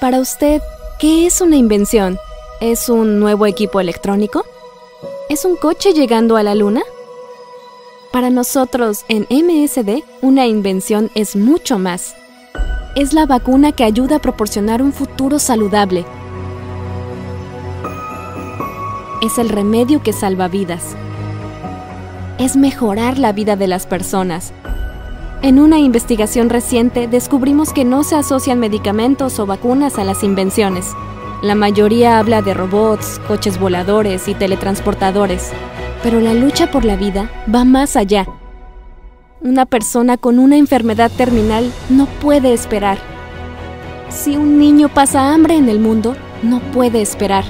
Para usted, ¿qué es una invención? ¿Es un nuevo equipo electrónico? ¿Es un coche llegando a la luna? Para nosotros, en MSD, una invención es mucho más. Es la vacuna que ayuda a proporcionar un futuro saludable. Es el remedio que salva vidas. Es mejorar la vida de las personas, en una investigación reciente descubrimos que no se asocian medicamentos o vacunas a las invenciones. La mayoría habla de robots, coches voladores y teletransportadores, pero la lucha por la vida va más allá. Una persona con una enfermedad terminal no puede esperar. Si un niño pasa hambre en el mundo, no puede esperar.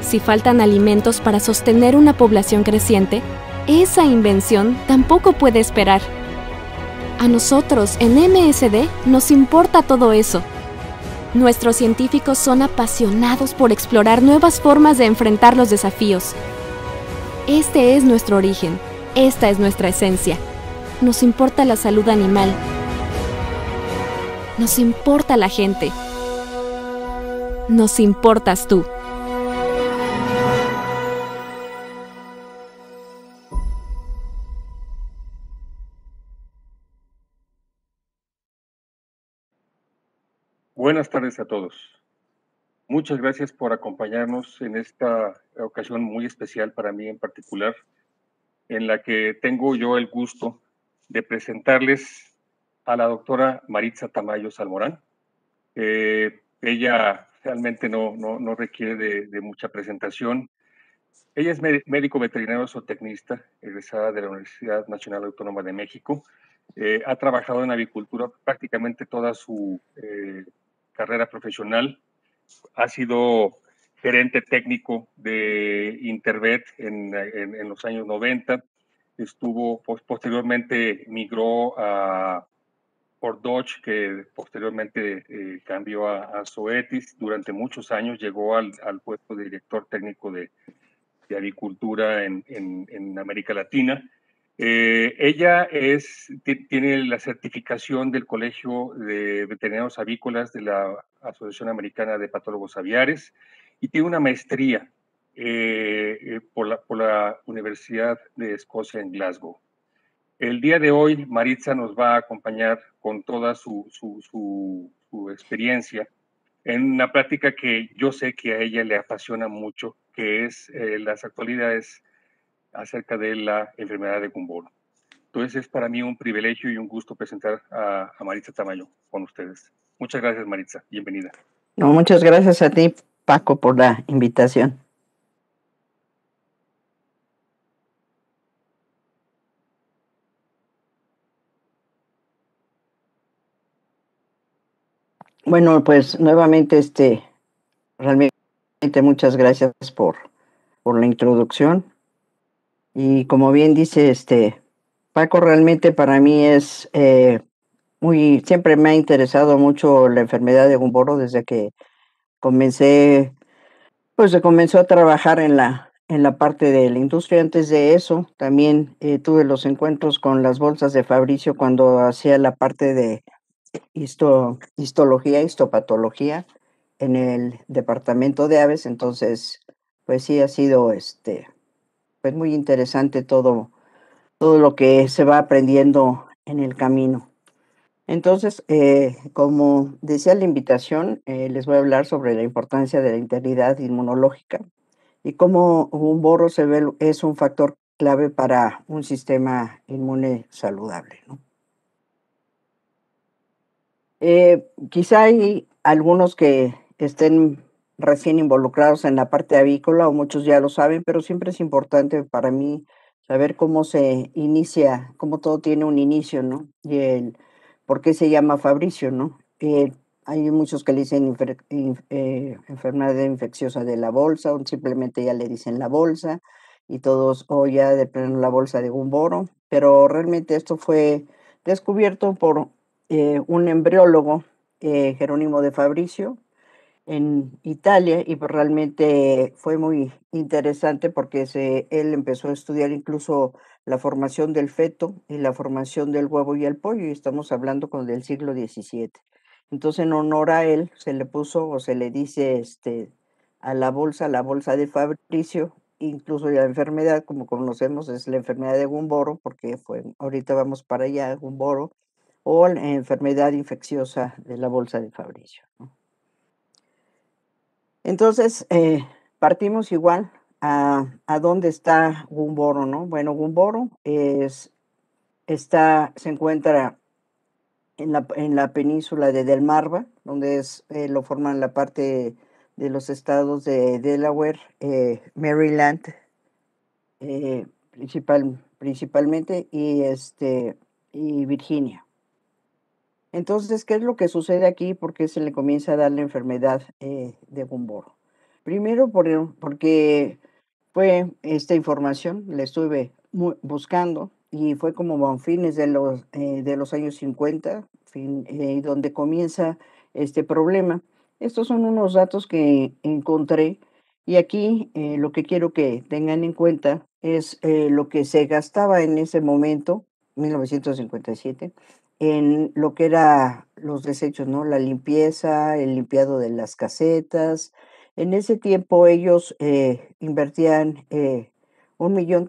Si faltan alimentos para sostener una población creciente, esa invención tampoco puede esperar. A nosotros, en MSD, nos importa todo eso. Nuestros científicos son apasionados por explorar nuevas formas de enfrentar los desafíos. Este es nuestro origen, esta es nuestra esencia. Nos importa la salud animal. Nos importa la gente. Nos importas tú. Buenas tardes a todos. Muchas gracias por acompañarnos en esta ocasión muy especial para mí en particular, en la que tengo yo el gusto de presentarles a la doctora Maritza Tamayo Salmorán. Eh, ella realmente no, no, requiere de, mucha presentación. Ella es médico veterinario zootecnista, egresada de la Universidad Nacional Autónoma de México. Eh, ha trabajado en avicultura prácticamente toda su eh, carrera profesional. Ha sido gerente técnico de Intervet en, en, los años 90. Estuvo, posteriormente migró a Port Dodge, que posteriormente eh, cambió a, Soetis, Durante muchos años llegó al, puesto de director técnico de, agricultura en, en, en, América Latina. Eh, ella tiene la certificación del Colegio de Veterinarios Avícolas de la Asociación Americana de Patólogos Aviares y tiene una maestría eh, eh, por, la, por la Universidad de Escocia en Glasgow. El día de hoy Maritza nos va a acompañar con toda su, experiencia en una práctica que yo sé que a ella le apasiona mucho, que es las actualidades acerca de la enfermedad de Gumboro. Entonces es para mí un privilegio y un gusto presentar a, Maritza Tamayo con ustedes. Muchas gracias Maritza, bienvenida. No, muchas gracias a ti Paco por la invitación. Bueno, pues nuevamente, este, realmente muchas gracias por, por la introducción. Y como bien dice este Paco, realmente para mí es eh, muy, siempre me ha interesado mucho la enfermedad de Gumboro desde que comencé, pues se comenzó a trabajar en la, en la parte de la industria. Antes de eso, también eh, tuve los encuentros con las bolsas de Fabricio cuando hacía la parte de histo, histología, histopatología en el departamento de aves. Entonces, pues sí ha sido este es pues, muy interesante todo, todo lo que se va aprendiendo en el camino. Entonces, eh, como decía la invitación, eh, les voy a hablar sobre la importancia de la integridad inmunológica y cómo un borro se ve, es un factor clave para un sistema inmune saludable. Eh, quizá hay algunos que estén recién involucrados en la parte avícola, o muchos ya lo saben, pero siempre es importante para mí saber cómo se inicia, cómo todo tiene un inicio, ¿no? Y el por qué se llama Fabricio, ¿no? Eh, hay muchos que le dicen eh, enfermedad infecciosa de la bolsa, o simplemente ya le dicen la bolsa, y todos, o ya de pleno la bolsa de boro, pero realmente esto fue descubierto por eh, un embriólogo, Jerónimo de Fabricio, en Italia y pues, realmente fue muy interesante porque se, él empezó a estudiar incluso la formación del feto y la formación del huevo y el pollo y estamos hablando con del siglo XVII. Entonces en honor a él se le puso o se le dice este, a la bolsa, la bolsa de Fabricio, incluso la enfermedad como conocemos es la enfermedad de Gumboro porque fue, ahorita vamos para allá, Gumboro, o la enfermedad infecciosa de la bolsa de Fabricio. ¿no? Entonces, eh, partimos igual a, dónde está Gumboro, ¿no? Bueno, Gumboro es, está, se encuentra en la, en la península de Delmarva, donde es, eh, lo forman la parte de los estados de Delaware, eh, Maryland, principal, principalmente, y, este, y Virginia. Entonces, ¿qué es lo que sucede aquí? Porque se le comienza a dar la enfermedad eh, de Gumboro? Primero porque fue esta información, la estuve buscando y fue como a fines de los, eh, de los años 50, eh, donde comienza este problema. Estos son unos datos que encontré y aquí lo que quiero que tengan en cuenta es lo que se gastaba en ese momento, 1957, en lo que era los desechos, ¿no? La limpieza, el limpiado de las casetas. En ese tiempo ellos eh, invertían eh, un millón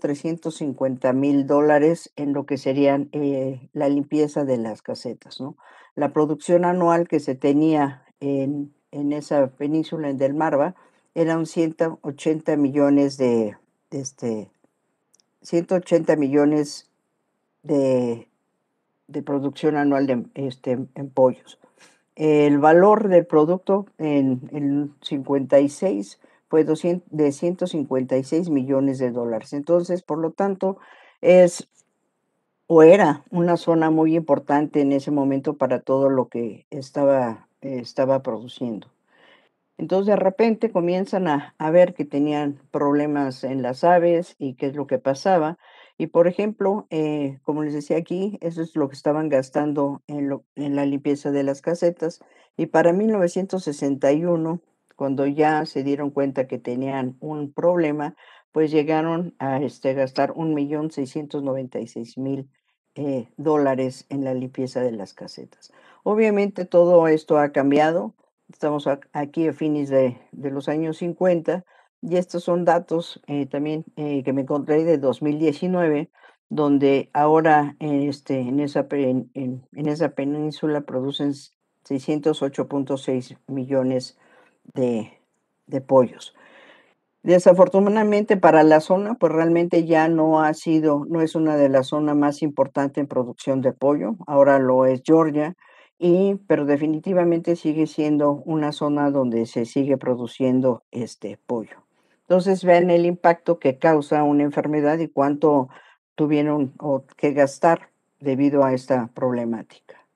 mil dólares en lo que serían eh, la limpieza de las casetas, ¿no? La producción anual que se tenía en, esa península en del Marva eran 180 millones de, 180 este, millones de, de producción anual de, este, en pollos. El valor del producto en el 56 fue de 156 millones de dólares. Entonces, por lo tanto, es o era una zona muy importante en ese momento para todo lo que estaba, estaba produciendo. Entonces de repente comienzan a, a, ver que tenían problemas en las aves y qué es lo que pasaba. Y por ejemplo, eh, como les decía aquí, eso es lo que estaban gastando en, la limpieza de las casetas. Y para 1961, cuando ya se dieron cuenta que tenían un problema, pues llegaron a este, gastar 1.696.000 eh, dólares en la limpieza de las casetas. Obviamente todo esto ha cambiado. Estamos aquí a fines de, de los años 50 y estos son datos eh, también eh, que me encontré de 2019, donde ahora eh, este, en, esa, en, esa península producen 608.6 millones de, pollos. Desafortunadamente para la zona, pues realmente ya no ha sido, no es una de las zonas más importantes en producción de pollo, ahora lo es Georgia, y, pero definitivamente sigue siendo una zona donde se sigue produciendo este pollo. Entonces vean el impacto que causa una enfermedad y cuánto tuvieron que gastar debido a esta problemática.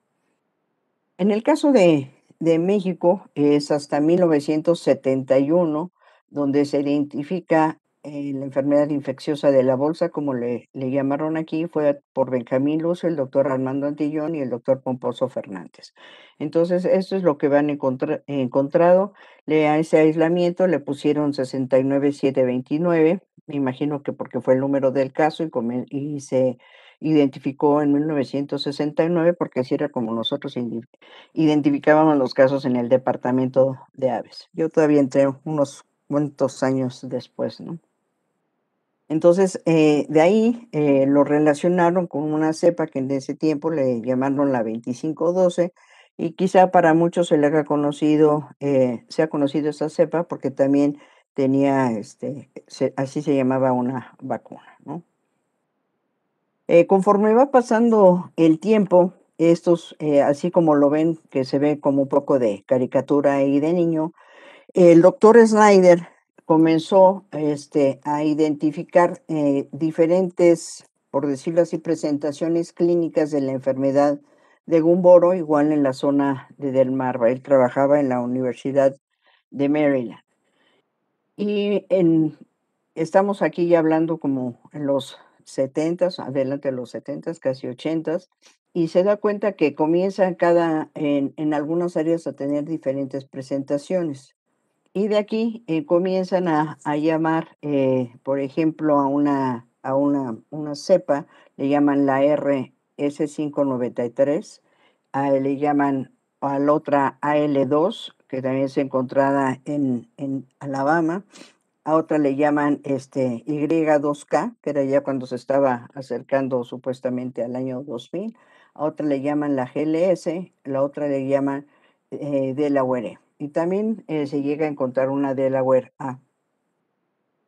En el caso de, de México es hasta 1971 donde se identifica eh, la enfermedad infecciosa de la bolsa, como le, le llamaron aquí, fue por Benjamín Luz, el doctor Armando Antillón y el doctor Pomposo Fernández. Entonces, esto es lo que van encontrado. Le, a ese aislamiento le pusieron 69729, me imagino que porque fue el número del caso y, y se identificó en 1969, porque así era como nosotros identificábamos los casos en el departamento de aves. Yo todavía entré unos cuantos años después, ¿no? Entonces, eh, de ahí eh, lo relacionaron con una cepa que en ese tiempo le llamaron la 2512 y quizá para muchos se le haya conocido, eh, se ha conocido esa cepa porque también tenía, este, así se llamaba una vacuna. conforme va pasando el tiempo, estos, así como lo ven, que se ve como un poco de caricatura y de niño, el doctor Snyder comenzó este, a identificar eh, diferentes, por decirlo así, presentaciones clínicas de la enfermedad de Gumboro, igual en la zona de Del Él trabajaba en la Universidad de Maryland. Y en, estamos aquí ya hablando como en los 70, adelante de los 70, casi 80, y se da cuenta que comienza cada, en, en algunas áreas a tener diferentes presentaciones. Y de aquí eh, comienzan a, llamar, eh, por ejemplo, a una, a una, una cepa, le llaman la RS593, a, le llaman a la otra AL2, que también se encontrada en, en Alabama, a otra le llaman este, Y2K, que era ya cuando se estaba acercando supuestamente al año 2000, a otra le llaman la GLS, a la otra le llaman eh, Delaware y también eh, se llega a encontrar una Delaware A.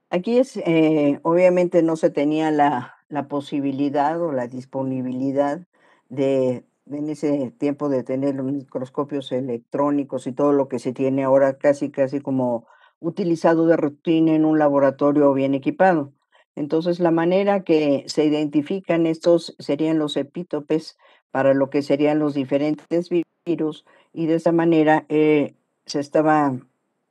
Aquí es, eh, obviamente no se tenía la, la, posibilidad o la disponibilidad de, en ese tiempo de tener los microscopios electrónicos y todo lo que se tiene ahora casi, casi como utilizado de rutina en un laboratorio bien equipado. Entonces, la manera que se identifican estos serían los epítopes para lo que serían los diferentes virus y de esa manera eh, se estaba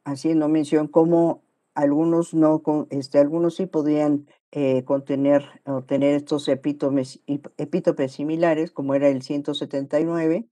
haciendo mención como algunos no, este, algunos sí podían eh, contener o tener estos epítomes, epítopes similares, como era el 179,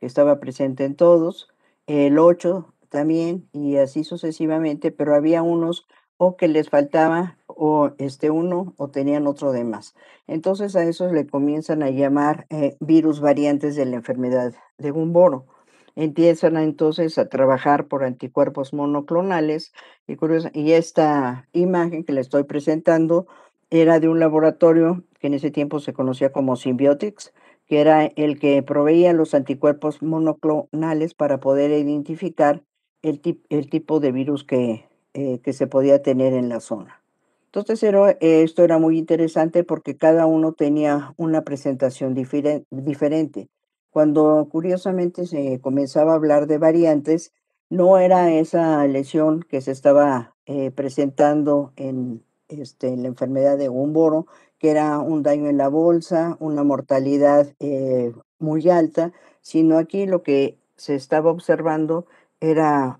que estaba presente en todos, el 8 también, y así sucesivamente, pero había unos o que les faltaba o este uno o tenían otro de más. Entonces a esos le comienzan a llamar eh, virus variantes de la enfermedad de Gumboro empiezan entonces a trabajar por anticuerpos monoclonales y, esta imagen que le estoy presentando era de un laboratorio que en ese tiempo se conocía como Symbiotics, que era el que proveía los anticuerpos monoclonales para poder identificar el, tipo de virus que, eh, que se podía tener en la zona. Entonces esto era muy interesante porque cada uno tenía una presentación diferente cuando curiosamente se comenzaba a hablar de variantes, no era esa lesión que se estaba eh, presentando este, en, la enfermedad de Gumboro, que era un daño en la bolsa, una mortalidad eh, muy alta, sino aquí lo que se estaba observando era,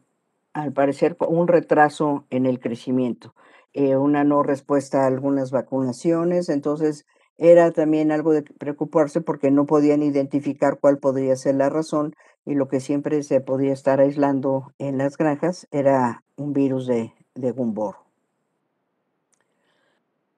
al parecer, un retraso en el crecimiento, eh, una no respuesta a algunas vacunaciones. Entonces, era también algo de preocuparse porque no podían identificar cuál podría ser la razón y lo que siempre se podía estar aislando en las granjas era un virus de, de gumboro.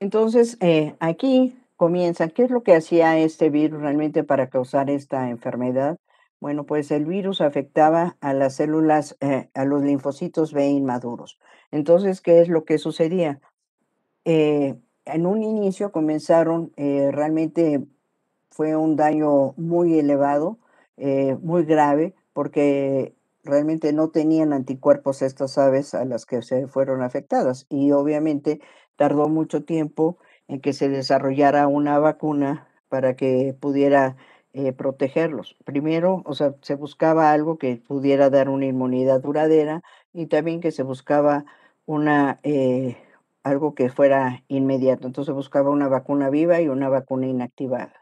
Entonces, eh, aquí comienza, ¿qué es lo que hacía este virus realmente para causar esta enfermedad? Bueno, pues el virus afectaba a las células, eh, a los linfocitos B inmaduros. Entonces, ¿qué es lo que sucedía? Eh, en un inicio comenzaron, eh, realmente fue un daño muy elevado, eh, muy grave, porque realmente no tenían anticuerpos estas aves a las que se fueron afectadas. Y obviamente tardó mucho tiempo en que se desarrollara una vacuna para que pudiera eh, protegerlos. Primero, o sea, se buscaba algo que pudiera dar una inmunidad duradera y también que se buscaba una algo que fuera inmediato. Entonces buscaba una vacuna viva y una vacuna inactivada.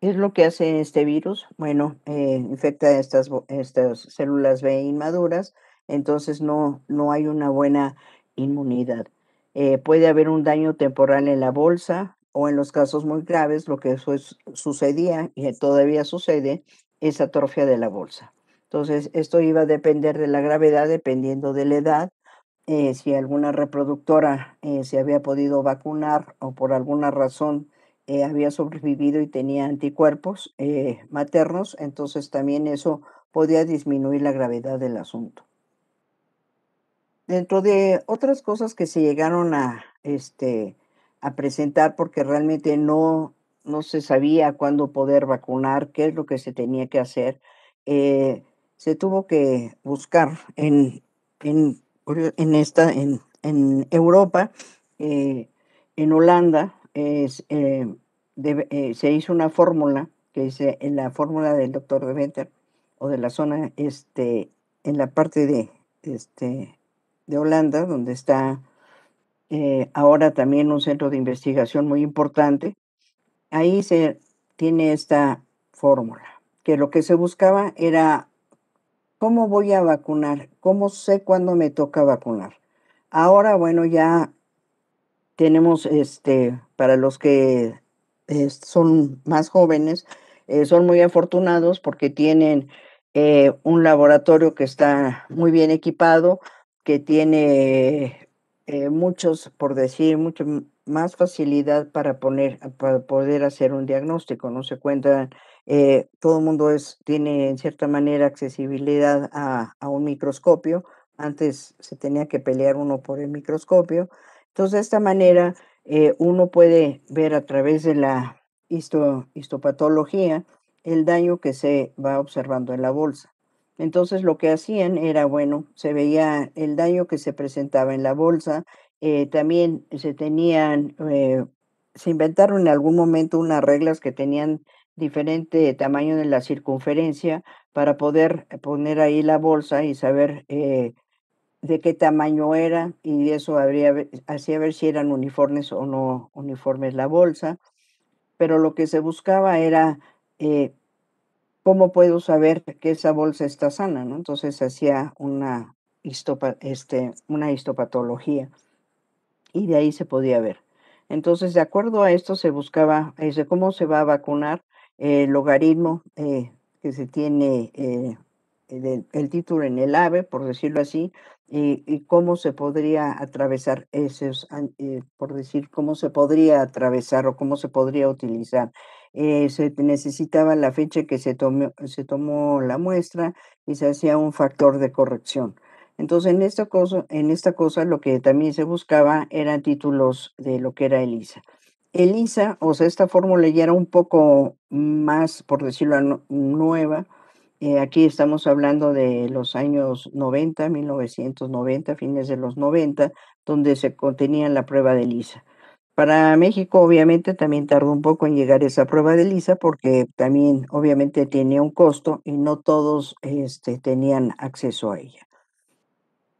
¿Qué es lo que hace este virus? Bueno, eh, infecta estas, células B inmaduras, entonces no, no hay una buena inmunidad. Eh, puede haber un daño temporal en la bolsa o en los casos muy graves, lo que sucedía y todavía sucede, es atrofia de la bolsa. Entonces, esto iba a depender de la gravedad, dependiendo de la edad, eh, si alguna reproductora eh, se había podido vacunar o por alguna razón eh, había sobrevivido y tenía anticuerpos maternos, entonces también eso podía disminuir la gravedad del asunto. Dentro de otras cosas que se llegaron a, este, a presentar porque realmente no, no se sabía cuándo poder vacunar, qué es lo que se tenía que hacer, se tuvo que buscar en en, esta, en, en Europa, eh, en Holanda, eh, eh, se hizo una fórmula, que dice en la fórmula del doctor de Venter, o de la zona, este, en la parte de, este, de Holanda, donde está ahora también un centro de investigación muy importante. Ahí se tiene esta fórmula, que lo que se buscaba era ¿Cómo voy a vacunar? ¿Cómo sé cuándo me toca vacunar? Ahora, bueno, ya tenemos, este, para los que eh, son más jóvenes, eh, son muy afortunados porque tienen eh, un laboratorio que está muy bien equipado, que tiene muchos, por decir, mucho más facilidad para poner, para poder hacer un diagnóstico. No se cuentan eh, todo el mundo es, tiene en cierta manera accesibilidad a, un microscopio. Antes se tenía que pelear uno por el microscopio. Entonces, de esta manera, eh, uno puede ver a través de la histopatología el daño que se va observando en la bolsa. Entonces, lo que hacían era, bueno, se veía el daño que se presentaba en la bolsa. Eh, también se tenían, se inventaron en algún momento unas reglas que tenían diferente tamaño de la circunferencia para poder poner ahí la bolsa y saber eh, de qué tamaño era y eso habría, hacía ver si eran uniformes o no uniformes la bolsa. Pero lo que se buscaba era eh, cómo puedo saber que esa bolsa está sana, ¿no? Entonces hacía una, este, una histopatología y de ahí se podía ver. Entonces, de acuerdo a esto, se buscaba eh, cómo se va a vacunar el logaritmo eh, que se tiene eh, el, título en el AVE, por decirlo así, y, cómo se podría atravesar esos, eh, por decir, cómo se podría atravesar o cómo se podría utilizar. se necesitaba la fecha que se tomó, la muestra y se hacía un factor de corrección. Entonces, en en esta cosa lo que también se buscaba eran títulos de lo que era ELISA. ELISA, o sea, esta fórmula ya era un poco más, por decirlo, nueva. Eh, aquí estamos hablando de los años 90, 1990, fines de los 90, donde se contenía la prueba de ELISA. Para México, obviamente, también tardó un poco en llegar esa prueba de ELISA porque también, obviamente, tenía un costo y no todos este, tenían acceso a ella.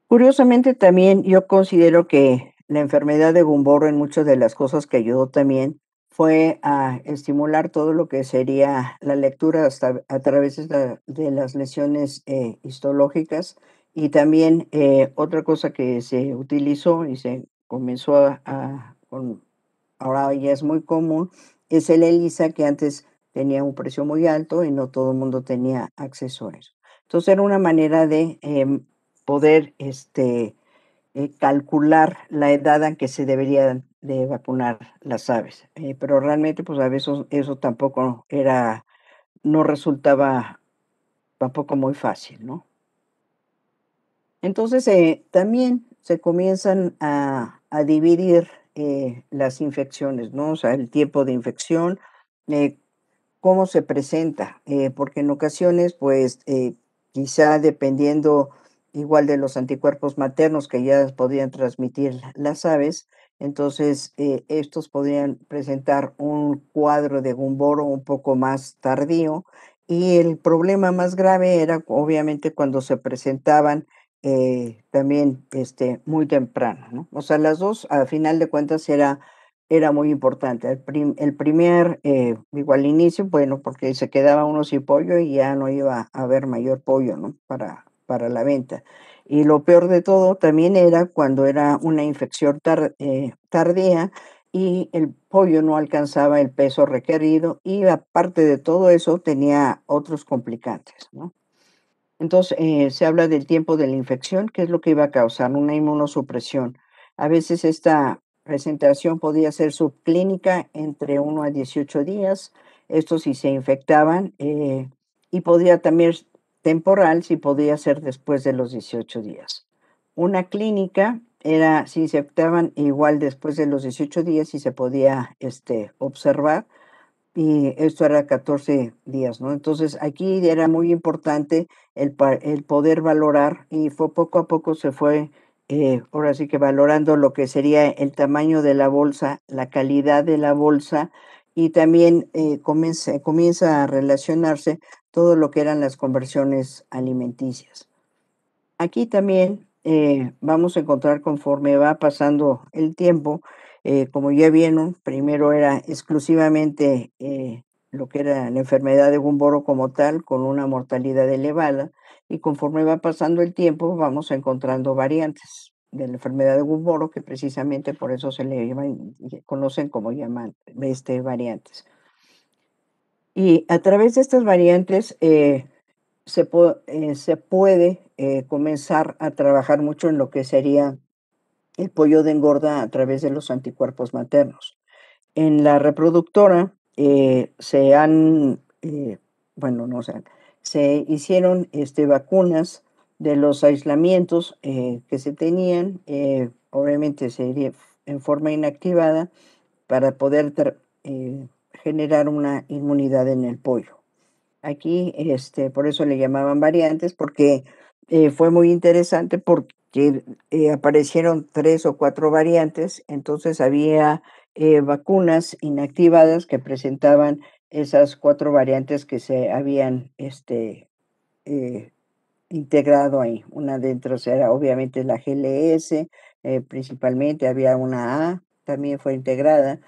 Curiosamente, también yo considero que la enfermedad de Gumborro en muchas de las cosas que ayudó también fue a estimular todo lo que sería la lectura hasta a través de, las lesiones eh, histológicas y también eh, otra cosa que se utilizó y se comenzó a, ahora ya es muy común es el ELISA que antes tenía un precio muy alto y no todo el mundo tenía acceso a eso. Entonces era una manera de em, poder este, eh, calcular la edad en que se deberían de vacunar las aves. Eh, pero realmente, pues a veces eso tampoco era, no resultaba tampoco muy fácil, ¿no? Entonces, eh, también se comienzan a, a dividir las infecciones, ¿no? O sea, el tiempo de infección, cómo se presenta, porque en ocasiones, pues, quizá dependiendo igual de los anticuerpos maternos que ya podían transmitir las aves. Entonces, eh, estos podían presentar un cuadro de gumboro un poco más tardío. Y el problema más grave era, obviamente, cuando se presentaban eh, también este, muy temprano. ¿no? O sea, las dos, al final de cuentas, era, era muy importante. El, primer, eh, igual inicio, bueno, porque se quedaba uno sin pollo y ya no iba a haber mayor pollo ¿no? para, para la venta. Y lo peor de todo también era cuando era una infección eh, tardía y el pollo no alcanzaba el peso requerido y aparte de todo eso tenía otros complicantes. ¿no? Entonces eh, se habla del tiempo de la infección, que es lo que iba a causar una inmunosupresión. A veces esta presentación podía ser subclínica entre 1 a 18 días. Esto si se infectaban eh, y podía también temporal si podía ser después de los 18 días. Una clínica era si se aceptaban igual después de los 18 días y se podía este, observar y esto era 14 días, ¿no? Entonces aquí era muy importante el, poder valorar y fue poco a poco se fue, eh, ahora sí que valorando lo que sería el tamaño de la bolsa, la calidad de la bolsa, y también eh, comienza, a relacionarse todo lo que eran las conversiones alimenticias. Aquí también eh, vamos a encontrar conforme va pasando el tiempo, eh, como ya vieron, primero era exclusivamente lo que era la enfermedad de Gumboro como tal, con una mortalidad elevada, y conforme va pasando el tiempo vamos encontrando variantes de la enfermedad de Gumboro, que precisamente por eso se le llaman, conocen como llaman este, variantes. Y a través de estas variantes eh, eh, se, puede eh, comenzar a trabajar mucho en lo que sería el pollo de engorda a través de los anticuerpos maternos. En la reproductora se han, bueno, no se se hicieron este, vacunas de los aislamientos eh, que se tenían, eh, obviamente sería en forma inactivada para poder eh, generar una inmunidad en el pollo. Aquí, este, por eso le llamaban variantes, porque fue muy interesante porque aparecieron tres o cuatro variantes, entonces había vacunas inactivadas que presentaban esas cuatro variantes que se habían este, integrado ahí. Una dentro era obviamente la GLS, eh, principalmente había una A, también fue integrada.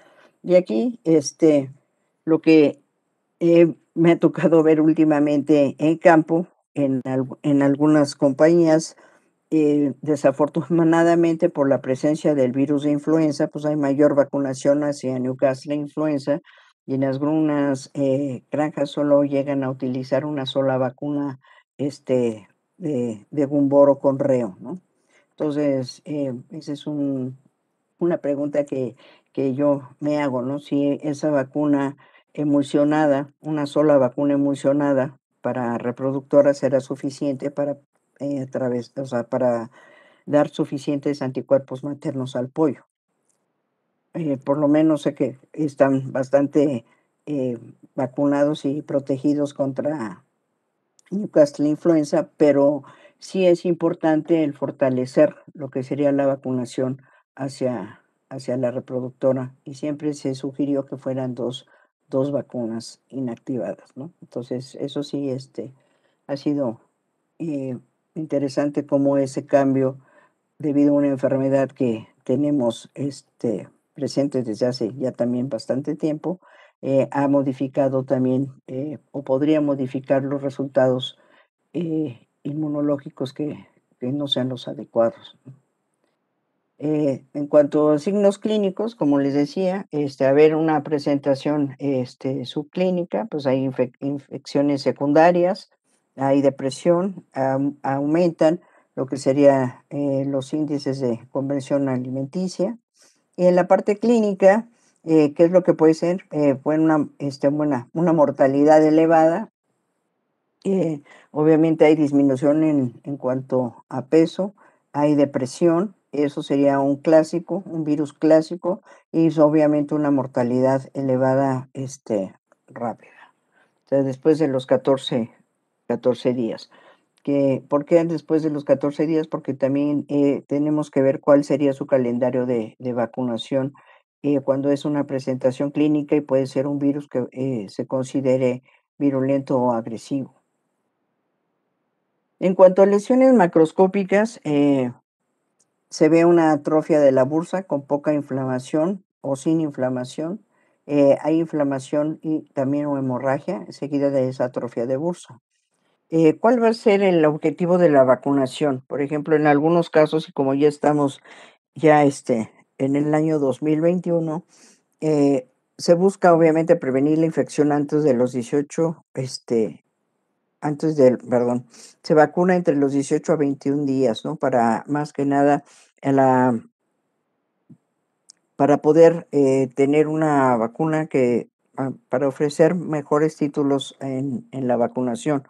Y aquí, este, lo que me ha tocado ver últimamente en campo, en, en algunas compañías, eh, desafortunadamente por la presencia del virus de influenza, pues hay mayor vacunación hacia Newcastle influenza y en algunas eh, granjas solo llegan a utilizar una sola vacuna este, de, de con reo, ¿no? Entonces, eh, esa es una pregunta que, yo me hago, ¿no? Si esa vacuna emulsionada, una sola vacuna emulsionada para reproductoras será suficiente para, eh, través, para dar suficientes anticuerpos maternos al pollo. Eh, por lo menos sé que están bastante vacunados y protegidos contra Newcastle influenza, pero sí es importante el fortalecer lo que sería la vacunación hacia, hacia la reproductora y siempre se sugirió que fueran dos, dos vacunas inactivadas, Entonces, eso sí este, ha sido eh, interesante como ese cambio debido a una enfermedad que tenemos este, presente desde hace ya también bastante tiempo, eh, ha modificado también eh, o podría modificar los resultados eh, inmunológicos que, no sean los adecuados. en cuanto a signos clínicos, como les decía, este, haber una presentación este, subclínica, pues hay infecciones secundarias, hay depresión, aumentan lo que serían los índices de conversión alimenticia. Y en la parte clínica, eh, ¿Qué es lo que puede ser, eh, fue una, este, una, una mortalidad elevada. Eh, obviamente hay disminución en, cuanto a peso, hay depresión, eso sería un clásico, un virus clásico, y obviamente una mortalidad elevada este, rápida. Entonces, después de los 14, 14 días. Que, ¿Por qué después de los 14 días? Porque también tenemos que ver cuál sería su calendario de, de vacunación eh, cuando es una presentación clínica y puede ser un virus que eh, se considere virulento o agresivo. En cuanto a lesiones macroscópicas, eh, se ve una atrofia de la bursa con poca inflamación o sin inflamación. hay inflamación y también una hemorragia seguida de esa atrofia de bursa. ¿Cuál va a ser el objetivo de la vacunación? Por ejemplo, en algunos casos, y como ya estamos ya este, en el año 2021, eh, se busca obviamente prevenir la infección antes de los 18, este, antes del, perdón, se vacuna entre los 18 a 21 días, ¿no? Para más que nada la, para poder eh, tener una vacuna que, ah, para ofrecer mejores títulos en, en la vacunación.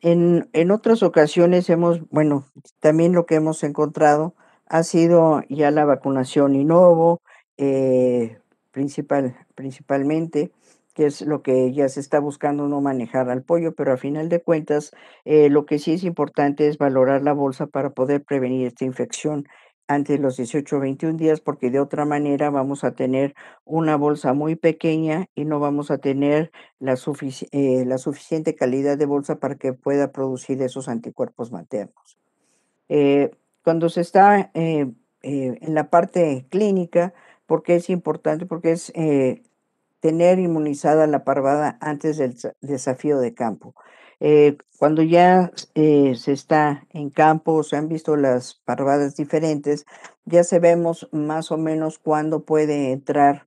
En, en, otras ocasiones hemos, bueno, también lo que hemos encontrado ha sido ya la vacunación Innovo, eh, principal, principalmente, que es lo que ya se está buscando no manejar al pollo, pero a final de cuentas, eh, lo que sí es importante es valorar la bolsa para poder prevenir esta infección antes de los 18 o 21 días, porque de otra manera vamos a tener una bolsa muy pequeña y no vamos a tener la, eh, suficiente calidad de bolsa para que pueda producir esos anticuerpos maternos cuando se está eh, eh, en la parte clínica, porque es importante, porque es eh, tener inmunizada la parvada antes del desafío de campo. cuando ya se está en campo, se han visto las parvadas diferentes, ya sabemos más o menos cuándo puede entrar,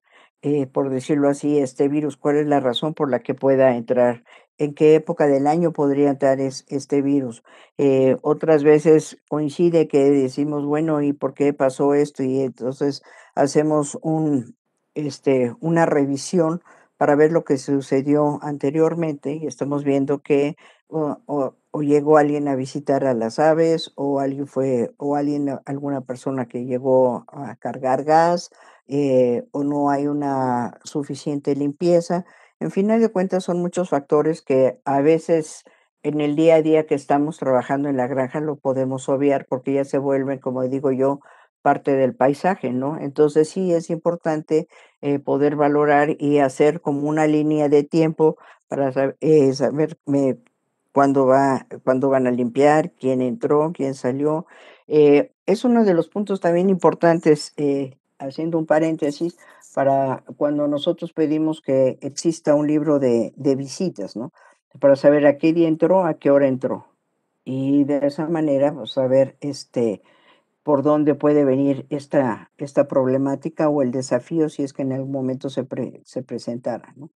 por decirlo así, este virus, cuál es la razón por la que pueda entrar en qué época del año podría entrar este virus. Eh, otras veces coincide que decimos, bueno, ¿y por qué pasó esto? Y entonces hacemos un, este, una revisión para ver lo que sucedió anteriormente y estamos viendo que o, llegó alguien a visitar a las aves o alguien fue o alguien alguna persona que llegó a cargar gas eh, o no hay una suficiente limpieza en final de cuentas, son muchos factores que a veces en el día a día que estamos trabajando en la granja lo podemos obviar porque ya se vuelven, como digo yo, parte del paisaje, ¿no? Entonces sí es importante eh, poder valorar y hacer como una línea de tiempo para eh, saber, eh, cuándo, va, cuándo van a limpiar, quién entró, quién salió. es uno de los puntos también importantes haciendo un paréntesis, para cuando nosotros pedimos que exista un libro de, visitas, ¿no? Para saber a qué día entró, a qué hora entró. Y de esa manera, pues, saber este, por dónde puede venir esta, esta problemática o el desafío si es que en algún momento se, presentara, ¿no?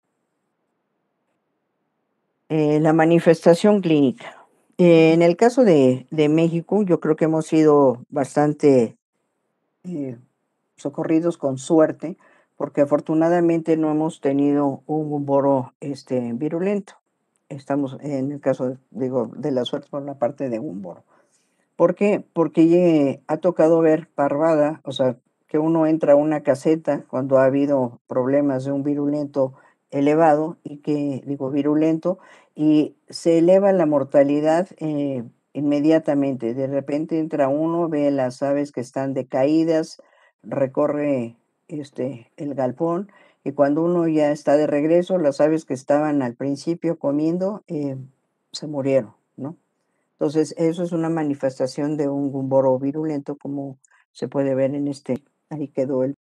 Eh, la manifestación clínica. Eh, en el caso de, México, yo creo que hemos sido bastante eh, socorridos con suerte, porque afortunadamente no hemos tenido un boro este, virulento. Estamos en el caso, digo, de la suerte por la parte de un boro. ¿Por qué? Porque ha tocado ver parvada, o sea, que uno entra a una caseta cuando ha habido problemas de un virulento elevado y que, digo, virulento, y se eleva la mortalidad eh, inmediatamente. De repente entra uno, ve las aves que están decaídas, recorre este, el galpón y cuando uno ya está de regreso, las aves que estaban al principio comiendo eh, se murieron, ¿no? Entonces, eso es una manifestación de un gumboro virulento, como se puede ver en este. Ahí quedó el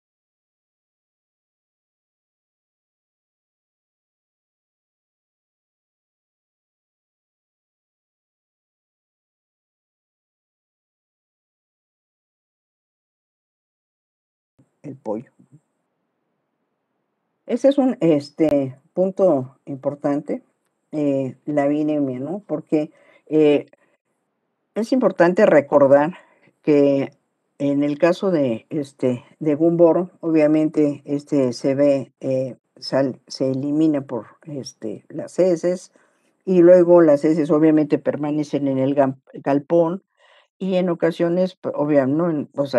el pollo. Ese es un este, punto importante, eh, la viremia, ¿no? Porque eh, es importante recordar que en el caso de, este, de Gumboro, obviamente este, se ve, eh, se elimina por este, las heces y luego las heces obviamente permanecen en el galpón y en ocasiones, obviamente,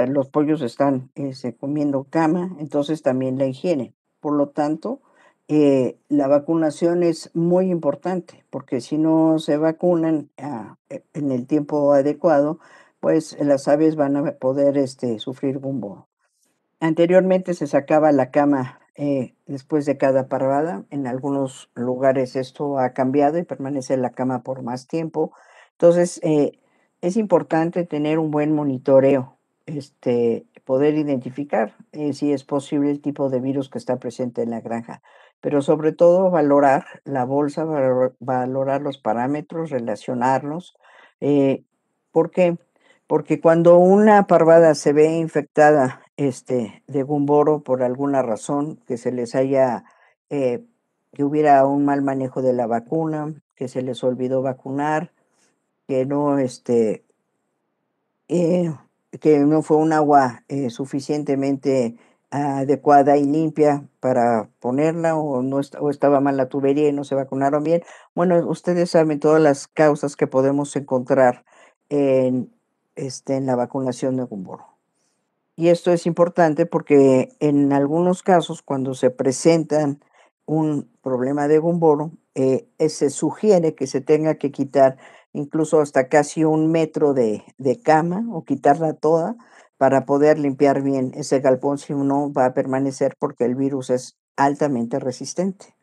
los pollos están este, comiendo cama, entonces también la higiene. Por lo tanto, eh, la vacunación es muy importante, porque si no se vacunan ah, e, en el tiempo adecuado, pues las aves van a poder este, sufrir bumbo. Anteriormente se sacaba la cama eh, después de cada parvada. En algunos lugares esto ha cambiado y permanece la cama por más tiempo. Entonces, eh, es importante tener un buen monitoreo, este, poder identificar eh, si es posible el tipo de virus que está presente en la granja, pero sobre todo valorar la bolsa, valorar los parámetros, relacionarlos. Eh, ¿Por qué? Porque cuando una parvada se ve infectada este, de gumboro por alguna razón, que se les haya, eh, que hubiera un mal manejo de la vacuna, que se les olvidó vacunar, que no, este, eh, que no fue un agua eh, suficientemente adecuada y limpia para ponerla o no o estaba mal la tubería y no se vacunaron bien. Bueno, ustedes saben todas las causas que podemos encontrar en, este, en la vacunación de Gumboro. Y esto es importante porque en algunos casos cuando se presentan un problema de Gumboro, eh, se sugiere que se tenga que quitar incluso hasta casi un metro de, cama o quitarla toda para poder limpiar bien ese galpón si uno va a permanecer porque el virus es altamente resistente.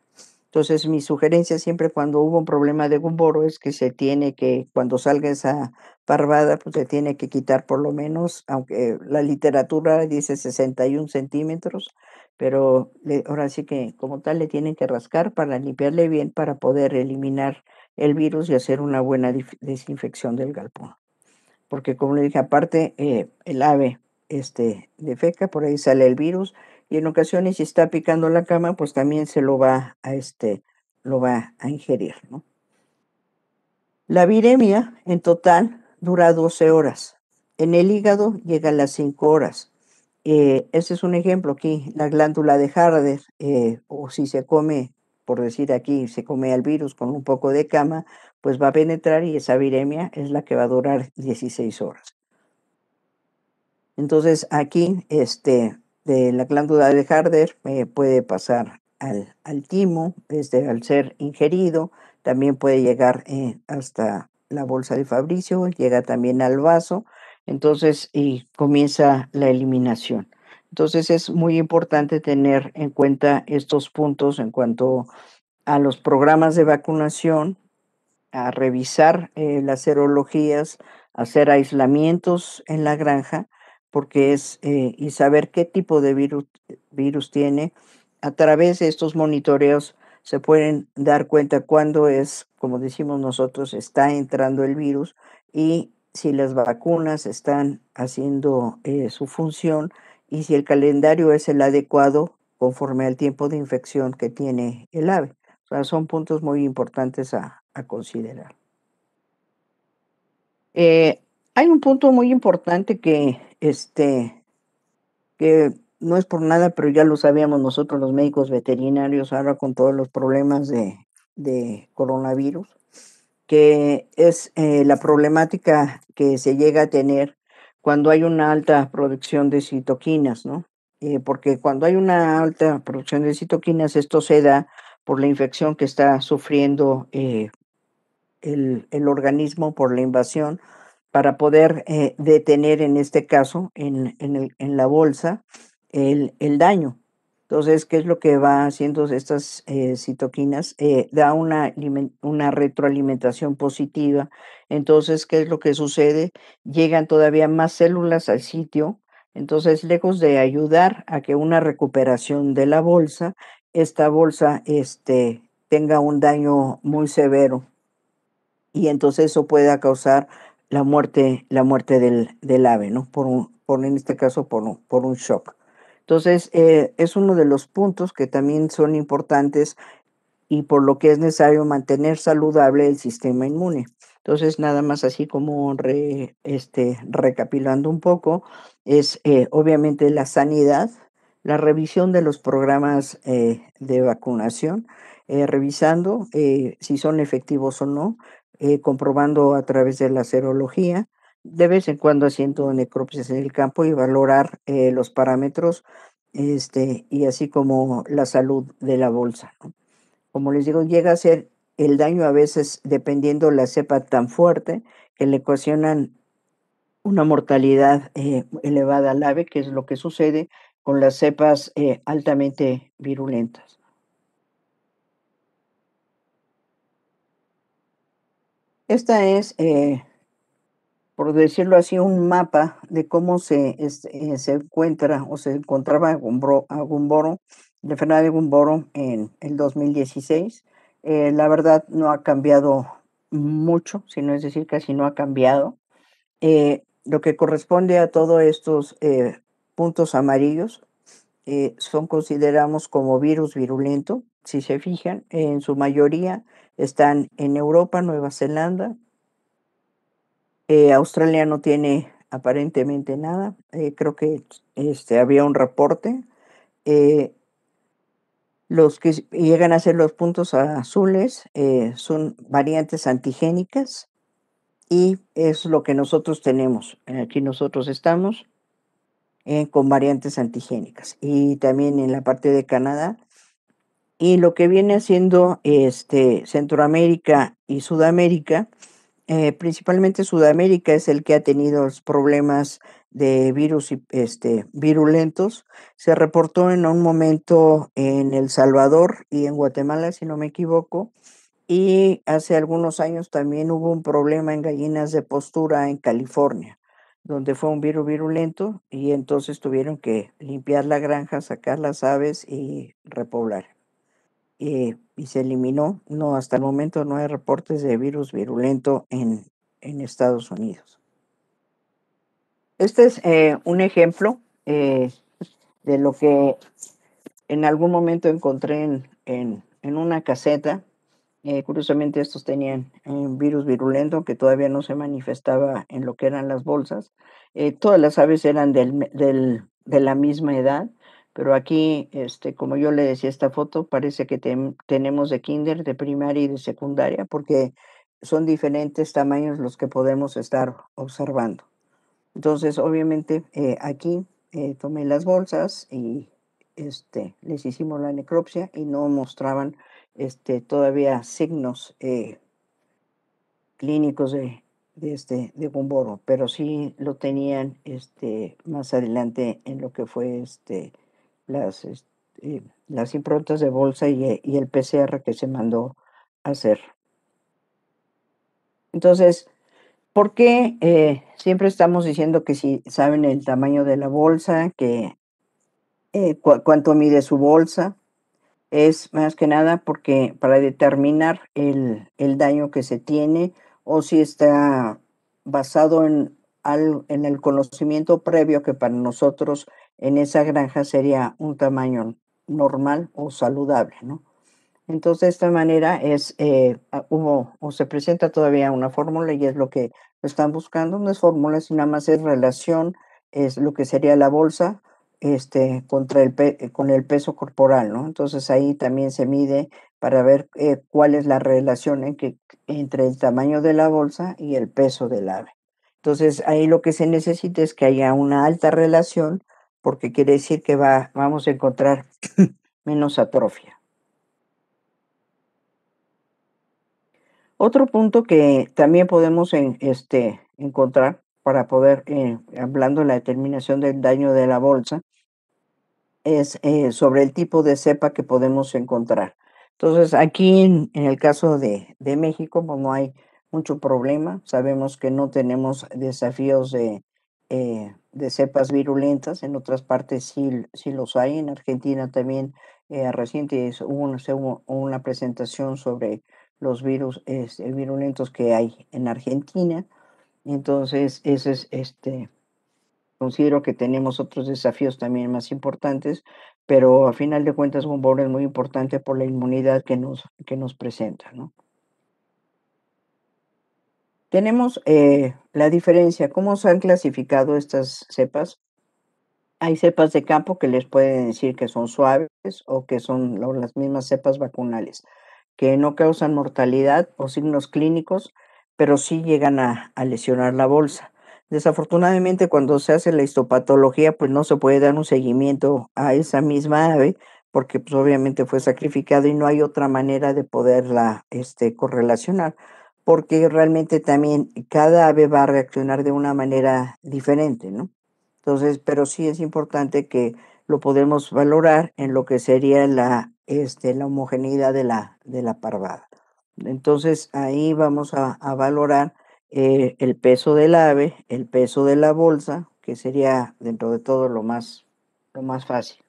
Entonces, mi sugerencia siempre cuando hubo un problema de gumboro es que se tiene que, cuando salga esa parvada, pues se tiene que quitar por lo menos, aunque la literatura dice 61 centímetros, pero ahora sí que como tal le tienen que rascar para limpiarle bien para poder eliminar el virus y hacer una buena desinfección del galpón. Porque como le dije, aparte eh, el ave este, feca, por ahí sale el virus y en ocasiones si está picando la cama, pues también se lo va a, este, lo va a ingerir. La viremia en total dura 12 horas. En el hígado llega a las 5 horas. Este ese es un ejemplo aquí, la glándula de Harder, eh, o si se come por decir aquí, se come el virus con un poco de cama, pues va a penetrar y esa viremia es la que va a durar 16 horas. Entonces aquí, este, de la glándula de Harder eh, puede pasar al, al timo, este, al ser ingerido, también puede llegar eh, hasta la bolsa de Fabricio, llega también al vaso, entonces y comienza la eliminación. Entonces es muy importante tener en cuenta estos puntos en cuanto a los programas de vacunación, a revisar eh, las serologías, hacer aislamientos en la granja, porque es eh, y saber qué tipo de virus, tiene. A través de estos monitoreos se pueden dar cuenta cuándo es, como decimos nosotros, está entrando el virus y si las vacunas están haciendo eh, su función y si el calendario es el adecuado conforme al tiempo de infección que tiene el ave. O sea, son puntos muy importantes a, considerar. Eh, hay un punto muy importante que, este, que no es por nada, pero ya lo sabíamos nosotros los médicos veterinarios ahora con todos los problemas de, coronavirus, que es eh, la problemática que se llega a tener cuando hay una alta producción de citoquinas, ¿no? Eh, porque cuando hay una alta producción de citoquinas, esto se da por la infección que está sufriendo eh, el, organismo por la invasión para poder eh, detener en este caso en, en, en la bolsa el, el daño. Entonces, ¿qué es lo que va haciendo estas eh, citoquinas? Eh, da una, una retroalimentación positiva. Entonces, ¿qué es lo que sucede? Llegan todavía más células al sitio. Entonces, lejos de ayudar a que una recuperación de la bolsa, esta bolsa este, tenga un daño muy severo. Y entonces eso pueda causar la muerte, la muerte del, ave, ¿no? Por, un, por en este caso, por por un shock. Entonces, eh, es uno de los puntos que también son importantes y por lo que es necesario mantener saludable el sistema inmune. Entonces, nada más así como re, este, recapitulando un poco, es eh, obviamente la sanidad, la revisión de los programas eh, de vacunación, revisando si son efectivos o no, comprobando a través de la serología, de vez en cuando haciendo necropsias en el campo y valorar eh, los parámetros este, y así como la salud de la bolsa. Como les digo, llega a ser el daño a veces, dependiendo la cepa, tan fuerte que le ecuacionan una mortalidad eh, elevada al ave, que es lo que sucede con las cepas eh, altamente virulentas. Esta es por decirlo así, un mapa de cómo se, este, eh, se encuentra o se encontraba a Gumboro de Fernández Gumboro en el 2016. Eh, la verdad no ha cambiado mucho, sino es decir, casi no ha cambiado. Eh, lo que corresponde a todos estos puntos amarillos son consideramos como virus virulento. Si se fijan, en su mayoría están en Europa, Nueva Zelanda, eh, Australia no tiene aparentemente nada. Eh, creo que este, había un reporte. Eh, los que llegan a ser los puntos azules son variantes antigénicas y es lo que nosotros tenemos. Aquí nosotros estamos con variantes antigénicas y también en la parte de Canadá. Y lo que viene haciendo este, Centroamérica y Sudamérica eh, principalmente Sudamérica es el que ha tenido problemas de virus este, virulentos. Se reportó en un momento en El Salvador y en Guatemala, si no me equivoco, y hace algunos años también hubo un problema en gallinas de postura en California, donde fue un virus virulento y entonces tuvieron que limpiar la granja, sacar las aves y repoblar. Eh, y se eliminó. No, hasta el momento no hay reportes de virus virulento en, Estados Unidos. Este es eh, un ejemplo eh, de lo que en algún momento encontré en, una caseta. curiosamente estos tenían un virus virulento que todavía no se manifestaba en lo que eran las bolsas. todas las aves eran de la misma edad pero aquí, este, como yo le decía, esta foto parece que tenemos de kinder, de primaria y de secundaria, porque son diferentes tamaños los que podemos estar observando. Entonces, obviamente, eh, aquí eh, tomé las bolsas y este, les hicimos la necropsia y no mostraban este, todavía signos eh, clínicos de, este, de Gumboro, pero sí lo tenían este, más adelante en lo que fue este, las, este, eh, las improntas de bolsa y, eh, el PCR que se mandó a hacer. Entonces, ¿Por qué eh, siempre estamos diciendo que si saben el tamaño de la bolsa, que cuánto mide su bolsa? Es más que nada porque para determinar el, daño que se tiene o si está basado en, en el conocimiento previo que para nosotros en esa granja sería un tamaño normal o saludable, ¿no? Entonces, de esta manera es, eh, ah, o se presenta todavía una fórmula y es lo que están buscando, no es fórmula, sino más es relación, es lo que sería la bolsa este, contra el eh, con el peso corporal, ¿no? Entonces ahí también se mide para ver eh, cuál es la relación entre el tamaño de la bolsa y el peso del ave. Entonces ahí lo que se necesita es que haya una alta relación porque quiere decir que va, vamos a encontrar menos atrofia. Otro punto que también podemos este, encontrar para poder, eh, hablando de la determinación del daño de la bolsa, es eh, sobre el tipo de cepa que podemos encontrar. Entonces, aquí en, el caso de, de México, como pues, hay mucho problema. Sabemos que no tenemos desafíos de eh, de cepas virulentas, en otras partes sí, los hay, en Argentina también eh, reciente hubo una, presentación sobre los virus este, virulentos que hay en Argentina, entonces ese es este, considero que tenemos otros desafíos también más importantes, pero a final de cuentas un es muy importante por la inmunidad que nos, que nos presenta, ¿no? Tenemos eh, la diferencia, cómo se han clasificado estas cepas. Hay cepas de campo que les pueden decir que son suaves o que son las mismas cepas vacunales, que no causan mortalidad o signos clínicos, pero sí llegan a, lesionar la bolsa. Desafortunadamente, cuando se hace la histopatología, pues no se puede dar un seguimiento a esa misma ave, porque pues, obviamente fue sacrificado y no hay otra manera de poderla este, correlacionar porque realmente también cada ave va a reaccionar de una manera diferente, ¿no? Entonces, pero sí es importante que lo podemos valorar en lo que sería la, este, la homogeneidad de la, parvada. Entonces, ahí vamos a, valorar eh, el peso del ave, el peso de la bolsa, que sería dentro de todo lo más, lo más fácil.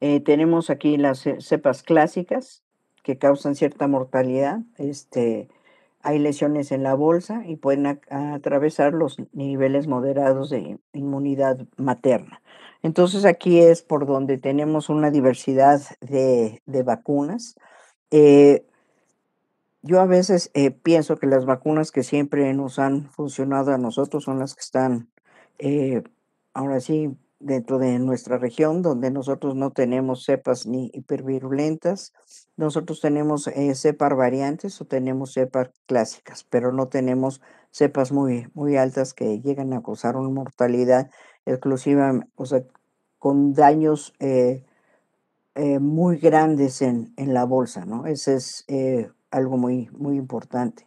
Eh, tenemos aquí las cepas clásicas, que causan cierta mortalidad. Este, hay lesiones en la bolsa y pueden atravesar los niveles moderados de inmunidad materna. Entonces aquí es por donde tenemos una diversidad de, vacunas. Eh, yo a veces eh, pienso que las vacunas que siempre nos han funcionado a nosotros son las que están eh, ahora sí dentro de nuestra región, donde nosotros no tenemos cepas ni hipervirulentas, nosotros tenemos eh, cepas variantes o tenemos cepas clásicas, pero no tenemos cepas muy, muy altas que llegan a causar una mortalidad exclusiva, o sea, con daños eh, eh, muy grandes en, en, la bolsa, ¿no? Ese es algo muy, muy importante.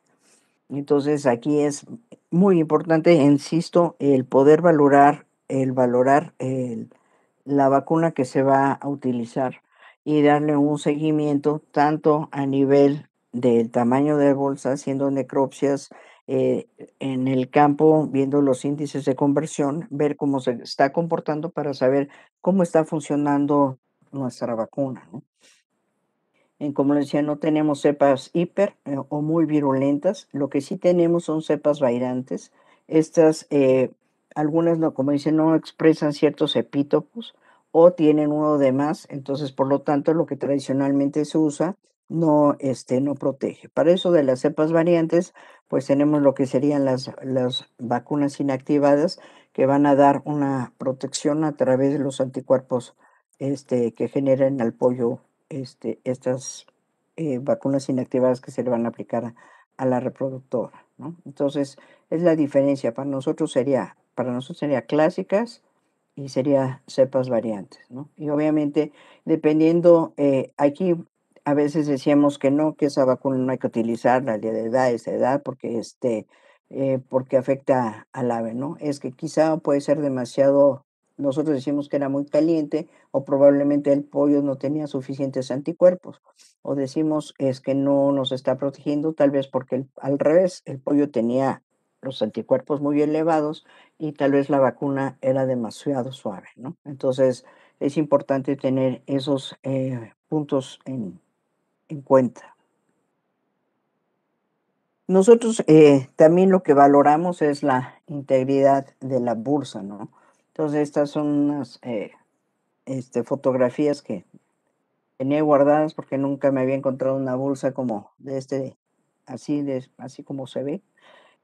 Entonces, aquí es muy importante, insisto, el poder valorar el valorar la vacuna que se va a utilizar y darle un seguimiento tanto a nivel del tamaño de bolsa, haciendo necropsias eh, en el campo, viendo los índices de conversión, ver cómo se está comportando para saber cómo está funcionando nuestra vacuna. En, como les decía, no tenemos cepas hiper eh, o muy virulentas, lo que sí tenemos son cepas vairantes. Estas eh, algunas no, como dicen, no expresan ciertos epítopos o tienen uno de más, entonces por lo tanto lo que tradicionalmente se usa no, este, no protege. Para eso de las cepas variantes, pues tenemos lo que serían las, las vacunas inactivadas que van a dar una protección a través de los anticuerpos este, que generan al pollo este, estas eh, vacunas inactivadas que se le van a aplicar a, la reproductora. Entonces, es la diferencia. Para nosotros sería para nosotros sería clásicas y sería cepas variantes, Y obviamente, dependiendo, eh, aquí a veces decíamos que no, que esa vacuna no hay que utilizarla de edad, esa edad, porque, este, eh, porque afecta al ave, ¿no? Es que quizá puede ser demasiado, nosotros decimos que era muy caliente o probablemente el pollo no tenía suficientes anticuerpos o decimos es que no nos está protegiendo, tal vez porque al revés, el pollo tenía los anticuerpos muy elevados y tal vez la vacuna era demasiado suave, ¿no? Entonces es importante tener esos eh, puntos en, cuenta. Nosotros eh, también lo que valoramos es la integridad de la bolsa, ¿no? Entonces estas son unas eh, este, fotografías que tenía guardadas porque nunca me había encontrado una bolsa como de este, así, de, así como se ve.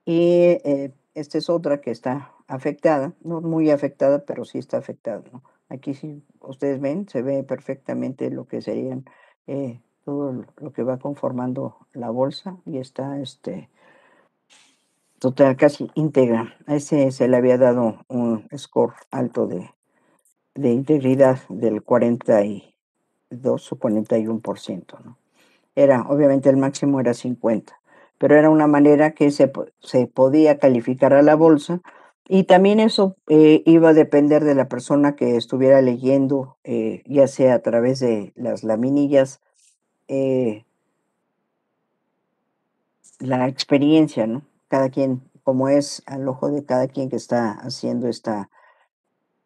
Y eh, esta es otra que está afectada, no muy afectada, pero sí está afectada. Aquí sí, ustedes ven, se ve perfectamente lo que serían eh, todo lo que va conformando la bolsa y está este, total, casi íntegra. A ese se le había dado un score alto de, integridad del 42 o 41%. ¿no? Era, obviamente el máximo era 50 pero era una manera que se, se podía calificar a la bolsa y también eso eh, iba a depender de la persona que estuviera leyendo, eh, ya sea a través de las laminillas, eh, la experiencia, ¿no? Cada quien, como es al ojo de cada quien que está haciendo esta,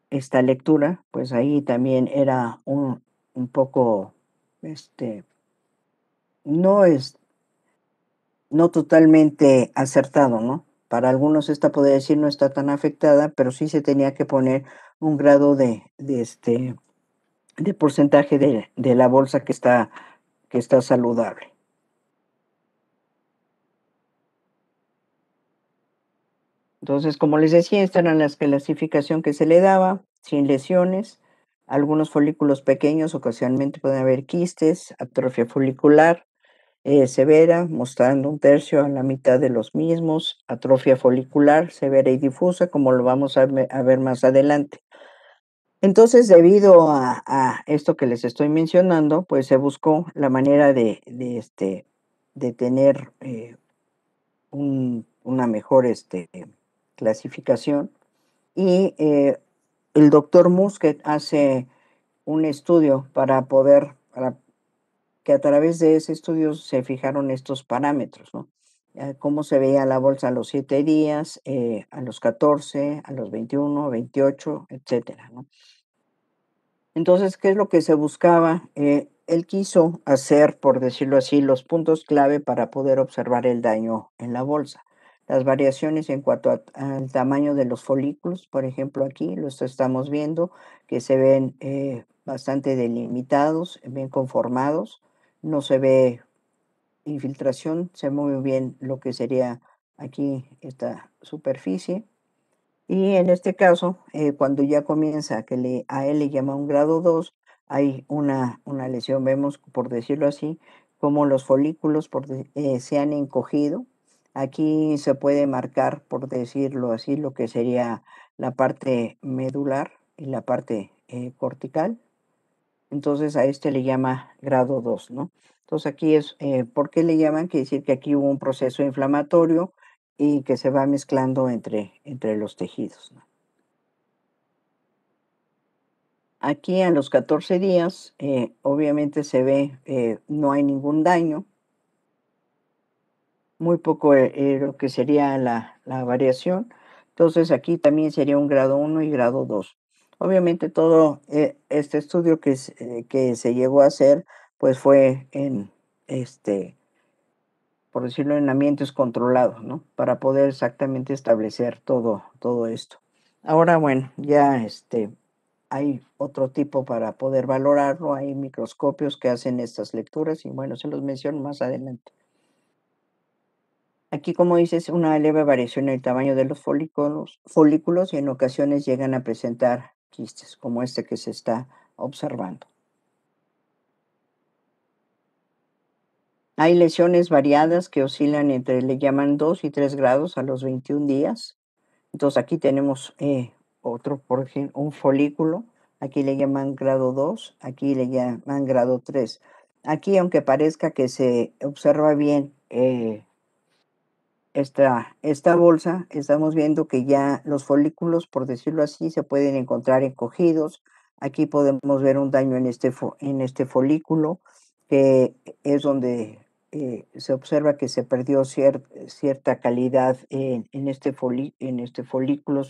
esta lectura, pues ahí también era un, un poco, este, no es no totalmente acertado, ¿no? Para algunos esta podría decir no está tan afectada, pero sí se tenía que poner un grado de, este de porcentaje de, la bolsa que está, que está saludable. Entonces, como les decía, esta era la clasificación que se le daba, sin lesiones, algunos folículos pequeños, ocasionalmente pueden haber quistes, atrofia folicular, eh, severa, mostrando un tercio a la mitad de los mismos, atrofia folicular severa y difusa, como lo vamos a, ver más adelante. Entonces, debido a, esto que les estoy mencionando, pues se buscó la manera de, este, de tener eh, una mejor este, clasificación. Y eh, el doctor Musket hace un estudio para poder, a través de ese estudio se fijaron estos parámetros, ¿no? Eh, cómo se veía la bolsa a los 7 días, eh, a los 14, a los 21, 28, etcétera, Entonces, ¿qué es lo que se buscaba? Eh, él quiso hacer, por decirlo así, los puntos clave para poder observar el daño en la bolsa. Las variaciones en cuanto al tamaño de los folículos, por ejemplo, aquí lo estamos viendo, que se ven bastante delimitados, bien conformados no se ve infiltración, se mueve bien lo que sería aquí esta superficie. Y en este caso, eh, cuando ya comienza que le, a él le llama un grado 2, hay una, una lesión, vemos por decirlo así, como los folículos eh, se han encogido. Aquí se puede marcar, por decirlo así, lo que sería la parte medular y la parte eh, cortical, entonces a este le llama grado 2, ¿no? Entonces aquí es, eh, ¿por qué le llaman? Quiere decir que aquí hubo un proceso inflamatorio y que se va mezclando entre, entre los tejidos. Aquí a los 14 días, eh, obviamente se ve, eh, no hay ningún daño, muy poco lo que sería la, la variación. Entonces aquí también sería un grado 1 y grado 2. Obviamente todo eh, este estudio que, eh, que se llegó a hacer, pues fue en, este, por decirlo, en ambientes controlados, ¿no? Para poder exactamente establecer todo, todo esto. Ahora, bueno, ya este, hay otro tipo para poder valorarlo, hay microscopios que hacen estas lecturas y bueno, se los menciono más adelante. Aquí, como dices, una leve variación en el tamaño de los folículos y en ocasiones llegan a presentar quistes como este que se está observando. Hay lesiones variadas que oscilan entre, le llaman 2 y 3 grados a los 21 días. Entonces aquí tenemos eh, otro, por ejemplo, un folículo. Aquí le llaman grado 2, aquí le llaman grado 3. Aquí, aunque parezca que se observa bien eh, esta, esta bolsa, estamos viendo que ya los folículos, por decirlo así, se pueden encontrar encogidos. Aquí podemos ver un daño en este, en este folículo, que es donde eh, se observa que se perdió cierta calidad en, este en este folículo,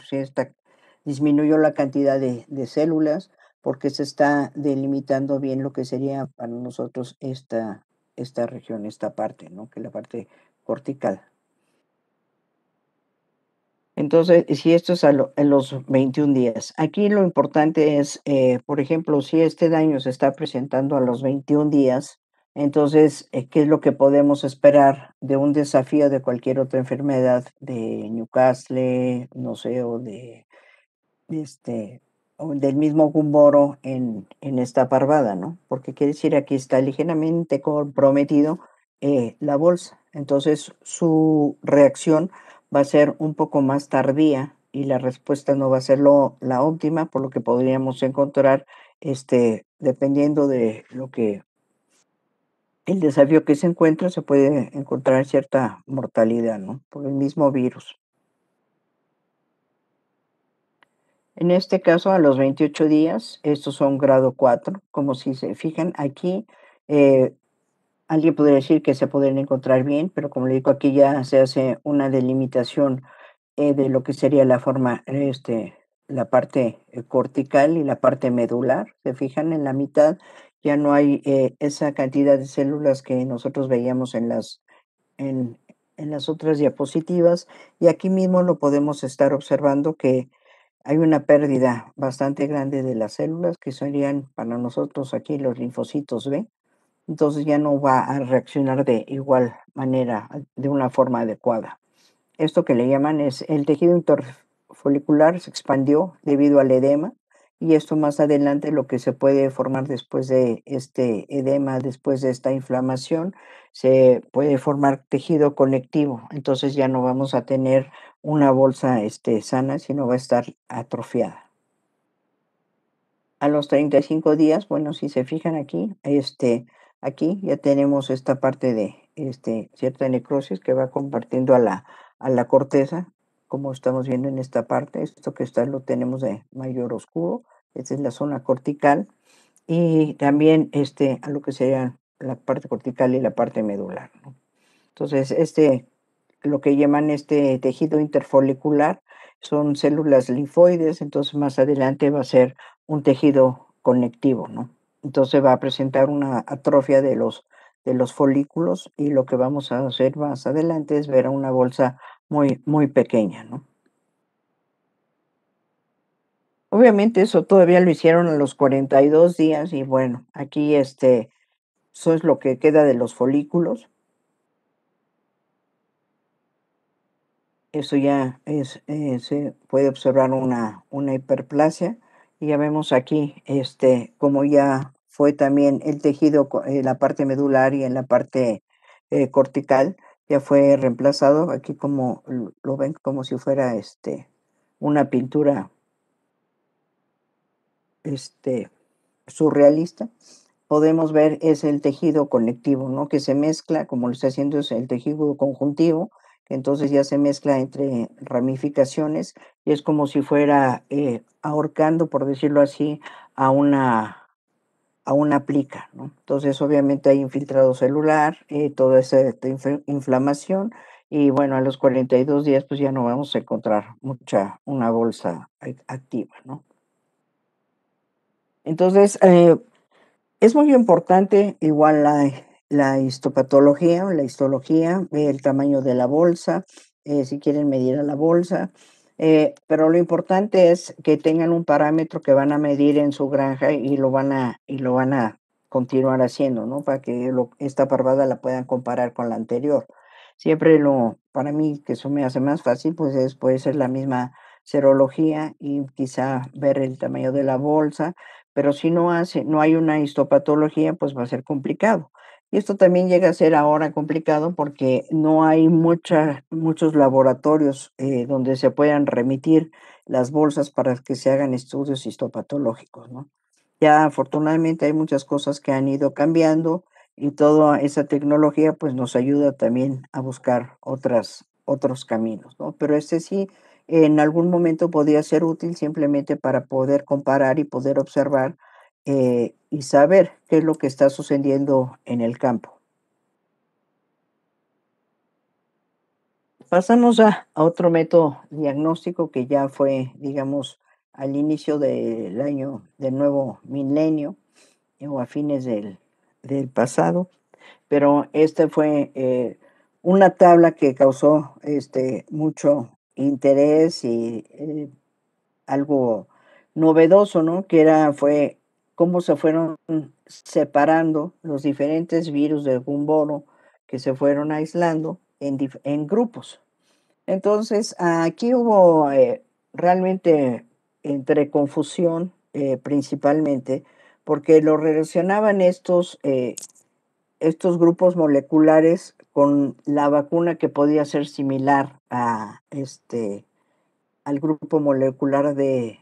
disminuyó la cantidad de, células porque se está delimitando bien lo que sería para nosotros esta, esta región, esta parte, ¿no? que es la parte cortical. Entonces, si esto es a, los 21 días, aquí lo importante es, eh, por ejemplo, si este daño se está presentando a los 21 días, entonces, eh, ¿qué es lo que podemos esperar de un desafío de cualquier otra enfermedad de Newcastle, no sé, o de, este, del mismo gumboro en, esta parvada, ¿no? Porque quiere decir aquí está ligeramente comprometido eh, la bolsa. Entonces, su reacción va a ser un poco más tardía y la respuesta no va a ser la óptima, por lo que podríamos encontrar, este, dependiendo de lo que el desafío que se encuentra, se puede encontrar cierta mortalidad, ¿no? Por el mismo virus. En este caso, a los 28 días, estos son grado 4. Como si se fijan, aquí eh, alguien podría decir que se pueden encontrar bien, pero como le digo, aquí ya se hace una delimitación eh, de lo que sería la forma, este, la parte eh, cortical y la parte medular. Se fijan en la mitad, ya no hay eh, esa cantidad de células que nosotros veíamos en las, en, en las otras diapositivas y aquí mismo lo podemos estar observando que hay una pérdida bastante grande de las células que serían para nosotros aquí los linfocitos B entonces ya no va a reaccionar de igual manera, de una forma adecuada. Esto que le llaman es el tejido interfolicular se expandió debido al edema y esto más adelante lo que se puede formar después de este edema, después de esta inflamación, se puede formar tejido conectivo. Entonces ya no vamos a tener una bolsa este, sana, sino va a estar atrofiada a los 35 días, bueno, si se fijan aquí, este, Aquí ya tenemos esta parte de este, cierta necrosis que va compartiendo a la, corteza, como estamos viendo en esta parte. Esto que está lo tenemos de mayor oscuro. Esta es la zona cortical. Y también este, a lo que sería la parte cortical y la parte medular. Entonces, este, lo que llaman este tejido interfolicular son células linfoides, entonces más adelante va a ser un tejido conectivo, ¿no? Entonces va a presentar una atrofia de los, de los folículos y lo que vamos a hacer más adelante es ver a una bolsa muy, muy pequeña, ¿no? Obviamente eso todavía lo hicieron a los 42 días y bueno, aquí este, eso es lo que queda de los folículos. Eso ya es, eh, se puede observar una, una hiperplasia ya vemos aquí, este, como ya fue también el tejido en eh, la parte medular y en la parte eh, cortical, ya fue reemplazado aquí como lo ven como si fuera este una pintura este surrealista podemos ver es el tejido conectivo no que se mezcla como lo está haciendo es el tejido conjuntivo entonces ya se mezcla entre ramificaciones y es como si fuera eh, ahorcando, por decirlo así, a una, a una plica. ¿no? Entonces obviamente hay infiltrado celular, eh, toda esa inflamación y bueno, a los 42 días pues ya no vamos a encontrar mucha, una bolsa activa. Entonces eh, es muy importante igual la la histopatología la histología, el tamaño de la bolsa, eh, si quieren medir a la bolsa, eh, pero lo importante es que tengan un parámetro que van a medir en su granja y lo van a, y lo van a continuar haciendo, ¿no? Para que esta parvada la puedan comparar con la anterior. Siempre lo, para mí, que eso me hace más fácil, pues es, puede ser la misma serología y quizá ver el tamaño de la bolsa, pero si no no hay una histopatología, pues va a ser complicado. Y esto también llega a ser ahora complicado porque no hay muchos laboratorios eh, donde se puedan remitir las bolsas para que se hagan estudios histopatológicos, ¿no? Ya afortunadamente hay muchas cosas que han ido cambiando y toda esa tecnología pues nos ayuda también a buscar otras, otros caminos, ¿no? Pero este sí en algún momento podía ser útil simplemente para poder comparar y poder observar eh, y saber qué es lo que está sucediendo en el campo. Pasamos a, otro método diagnóstico que ya fue, digamos, al inicio del año del nuevo milenio o a fines del, pasado, pero esta fue eh, una tabla que causó este, mucho interés y eh, algo novedoso, ¿no? Que era, fue cómo se fueron separando los diferentes virus de algún bono que se fueron aislando en, grupos. Entonces, aquí hubo eh, realmente entre confusión eh, principalmente, porque lo relacionaban estos, eh, estos grupos moleculares con la vacuna que podía ser similar a este, al grupo molecular de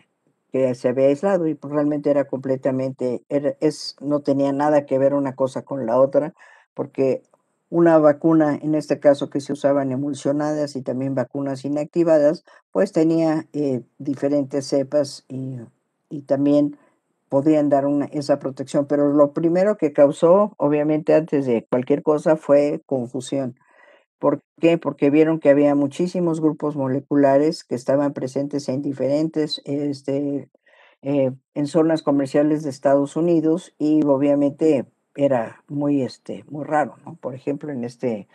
que se había aislado y pues, realmente era completamente, es, no tenía nada que ver una cosa con la otra, porque una vacuna, en este caso que se usaban emulsionadas y también vacunas inactivadas, pues tenía eh, diferentes cepas y, y, también podían dar una, esa protección. Pero lo primero que causó, obviamente antes de cualquier cosa, fue confusión. ¿Por qué? Porque vieron que había muchísimos grupos moleculares que estaban presentes en diferentes, este, eh, en zonas comerciales de Estados Unidos y obviamente era muy, este, muy raro, ¿no? Por ejemplo, en este,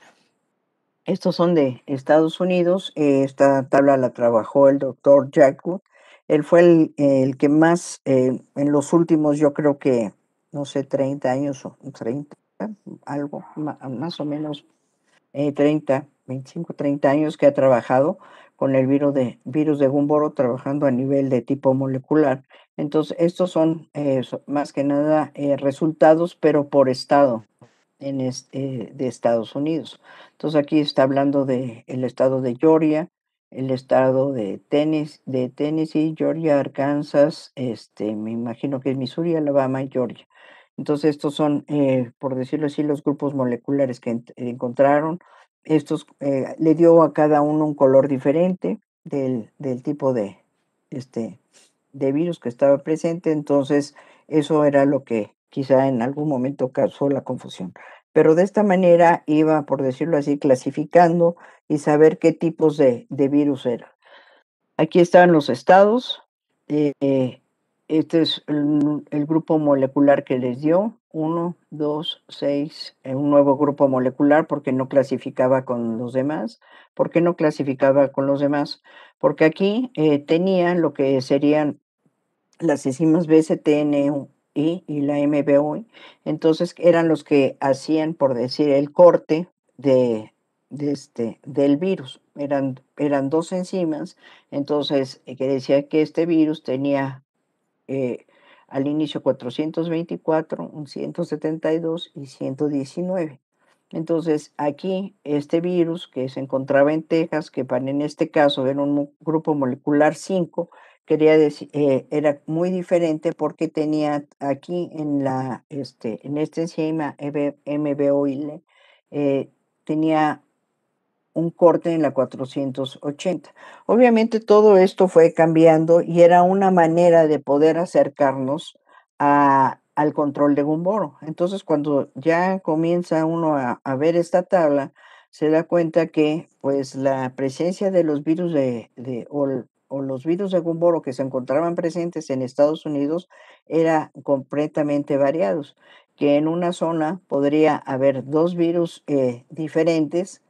estos son de Estados Unidos, eh, esta tabla la trabajó el doctor Jackwood. él fue el, que más, eh, en los últimos, yo creo que, no sé, 30 años o 30, algo, más o menos 30, 25, 30 años que ha trabajado con el virus de, virus de Gumboro, trabajando a nivel de tipo molecular. Entonces, estos son, eh, más que nada eh, resultados, pero por estado en este, de Estados Unidos. Entonces, aquí está hablando del el estado de Georgia, el estado de, de Tennessee, Georgia, Arkansas, este, me imagino que es Missouri, Alabama y Georgia. Entonces, estos son, eh, por decirlo así, los grupos moleculares que eh, encontraron. Estos eh, le dio a cada uno un color diferente del, tipo de, este, de virus que estaba presente. Entonces, eso era lo que quizá en algún momento causó la confusión. Pero de esta manera iba, por decirlo así, clasificando y saber qué tipos de, virus eran. Aquí están los estados. Este es el, grupo molecular que les dio, Uno, dos, seis. Eh, un nuevo grupo molecular porque no clasificaba con los demás. ¿Por qué no clasificaba con los demás? Porque aquí eh, tenían lo que serían las enzimas BCTN y, la MBO. Entonces eran los que hacían, por decir, el corte de, de este, del virus. Eran, eran dos enzimas, entonces eh, que decía que este virus tenía eh, al inicio 424, 172 y 119. Entonces, aquí este virus que se encontraba en Texas, que en este caso era un grupo molecular 5, quería decir, eh, era muy diferente porque tenía aquí en, la, este, en esta enzima e MBOIL, eh, tenía un corte en la 480. Obviamente todo esto fue cambiando y era una manera de poder acercarnos a, al control de Gumboro. Entonces cuando ya comienza uno a, ver esta tabla, se da cuenta que pues la presencia de los virus de, o, los virus de Gumboro que se encontraban presentes en Estados Unidos era completamente variados, que en una zona podría haber dos virus eh, diferentes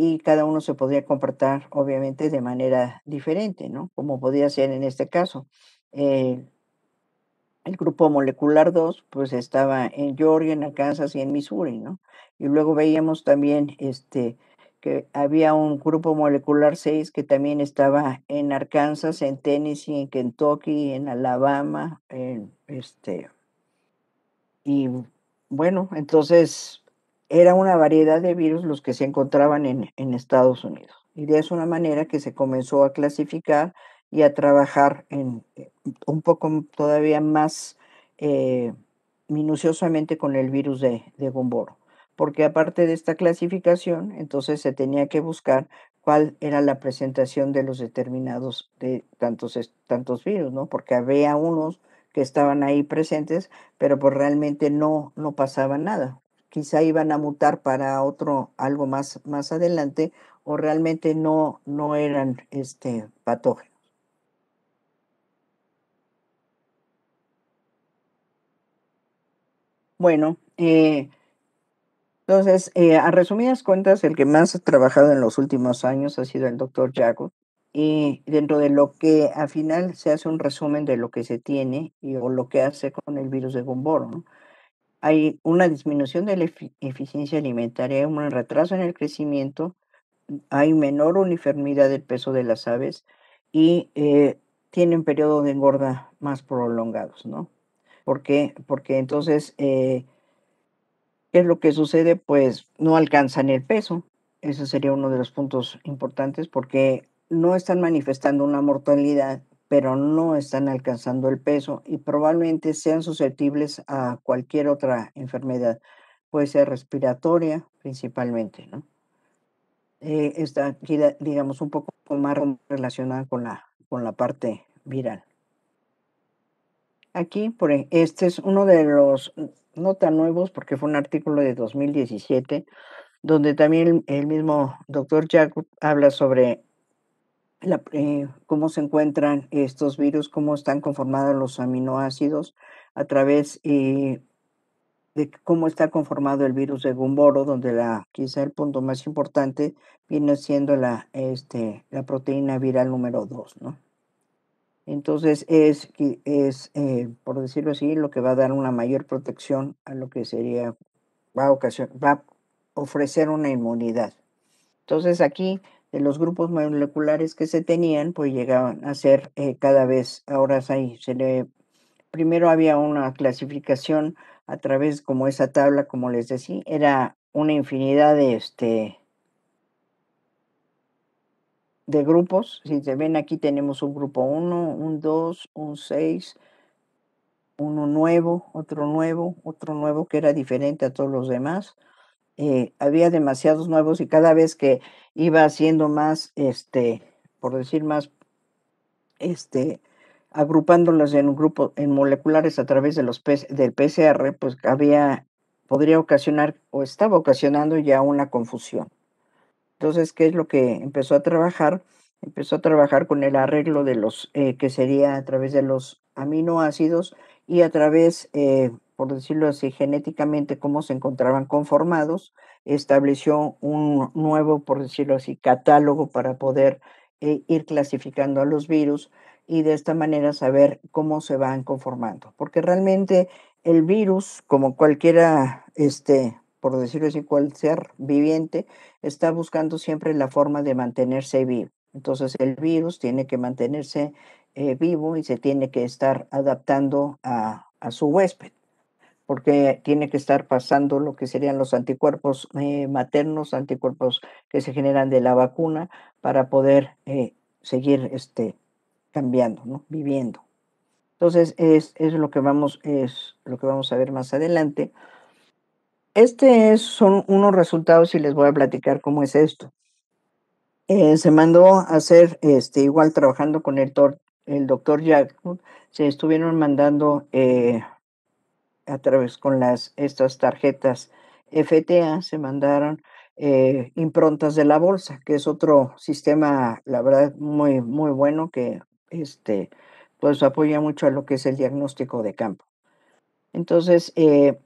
y cada uno se podría comportar obviamente de manera diferente, ¿no? Como podía ser en este caso. Eh, el grupo molecular 2, pues estaba en Georgia, en Arkansas y en Missouri, ¿no? Y luego veíamos también este, que había un grupo molecular 6 que también estaba en Arkansas, en Tennessee, en Kentucky, en Alabama, en este. Y bueno, entonces era una variedad de virus los que se encontraban en, Estados Unidos. Y de esa manera que se comenzó a clasificar y a trabajar en, eh, un poco todavía más eh, minuciosamente con el virus de, de Gomboro. Porque aparte de esta clasificación, entonces se tenía que buscar cuál era la presentación de los determinados de tantos, tantos virus, ¿no? Porque había unos que estaban ahí presentes, pero pues realmente no, no pasaba nada quizá iban a mutar para otro algo más, más adelante o realmente no, no eran este, patógenos. Bueno, eh, entonces, eh, a resumidas cuentas, el que más ha trabajado en los últimos años ha sido el doctor Jacob. Y dentro de lo que al final se hace un resumen de lo que se tiene y, o lo que hace con el virus de Gomboro. ¿no? hay una disminución de la eficiencia alimentaria, un retraso en el crecimiento, hay menor uniformidad del peso de las aves y eh, tienen periodos de engorda más prolongados, ¿no? ¿Por qué? Porque entonces, eh, ¿qué es lo que sucede? Pues no alcanzan el peso. Ese sería uno de los puntos importantes porque no están manifestando una mortalidad pero no están alcanzando el peso y probablemente sean susceptibles a cualquier otra enfermedad. Puede ser respiratoria principalmente, ¿no? Eh, está digamos, un poco más relacionada con la, con la parte viral. Aquí, por, e, este es uno de los no tan nuevos porque fue un artículo de 2017 donde también el, mismo doctor Jacob habla sobre eh, cómo se encuentran estos virus, cómo están conformados los aminoácidos a través eh, de cómo está conformado el virus de Gumboro, donde la, quizá el punto más importante viene siendo la, este, la proteína viral número 2, Entonces es, es eh, por decirlo así, lo que va a dar una mayor protección a lo que sería, va a, ocasión, va a ofrecer una inmunidad. Entonces aquí de los grupos moleculares que se tenían, pues llegaban a ser eh, cada vez, ahora ahí, primero había una clasificación a través como esa tabla, como les decía, era una infinidad de, este, de grupos. Si se ven aquí tenemos un grupo 1, un 2, un 6, uno nuevo, otro nuevo, otro nuevo que era diferente a todos los demás eh, había demasiados nuevos y cada vez que iba haciendo más, este, por decir más, este, agrupándolas en un grupo, en moleculares a través de los del PCR, pues había, podría ocasionar o estaba ocasionando ya una confusión. Entonces, ¿qué es lo que empezó a trabajar? Empezó a trabajar con el arreglo de los, eh, que sería a través de los aminoácidos y a través eh, por decirlo así, genéticamente cómo se encontraban conformados, estableció un nuevo, por decirlo así, catálogo para poder eh, ir clasificando a los virus y de esta manera saber cómo se van conformando. Porque realmente el virus, como cualquiera, este, por decirlo así, cual ser viviente, está buscando siempre la forma de mantenerse vivo. Entonces el virus tiene que mantenerse eh, vivo y se tiene que estar adaptando a su huésped porque tiene que estar pasando lo que serían los anticuerpos eh, maternos, anticuerpos que se generan de la vacuna para poder eh, seguir este, cambiando, viviendo. Entonces, es, lo que vamos, es lo que vamos a ver más adelante. Este son unos resultados y les voy a platicar cómo es esto. Eh, se mandó a hacer, este, igual trabajando con el, el doctor Jack, se estuvieron mandando a través con las, estas tarjetas FTA, se mandaron eh, improntas de la bolsa, que es otro sistema, la verdad, muy, muy bueno que este, pues apoya mucho a lo que es el diagnóstico de campo. Entonces, eh,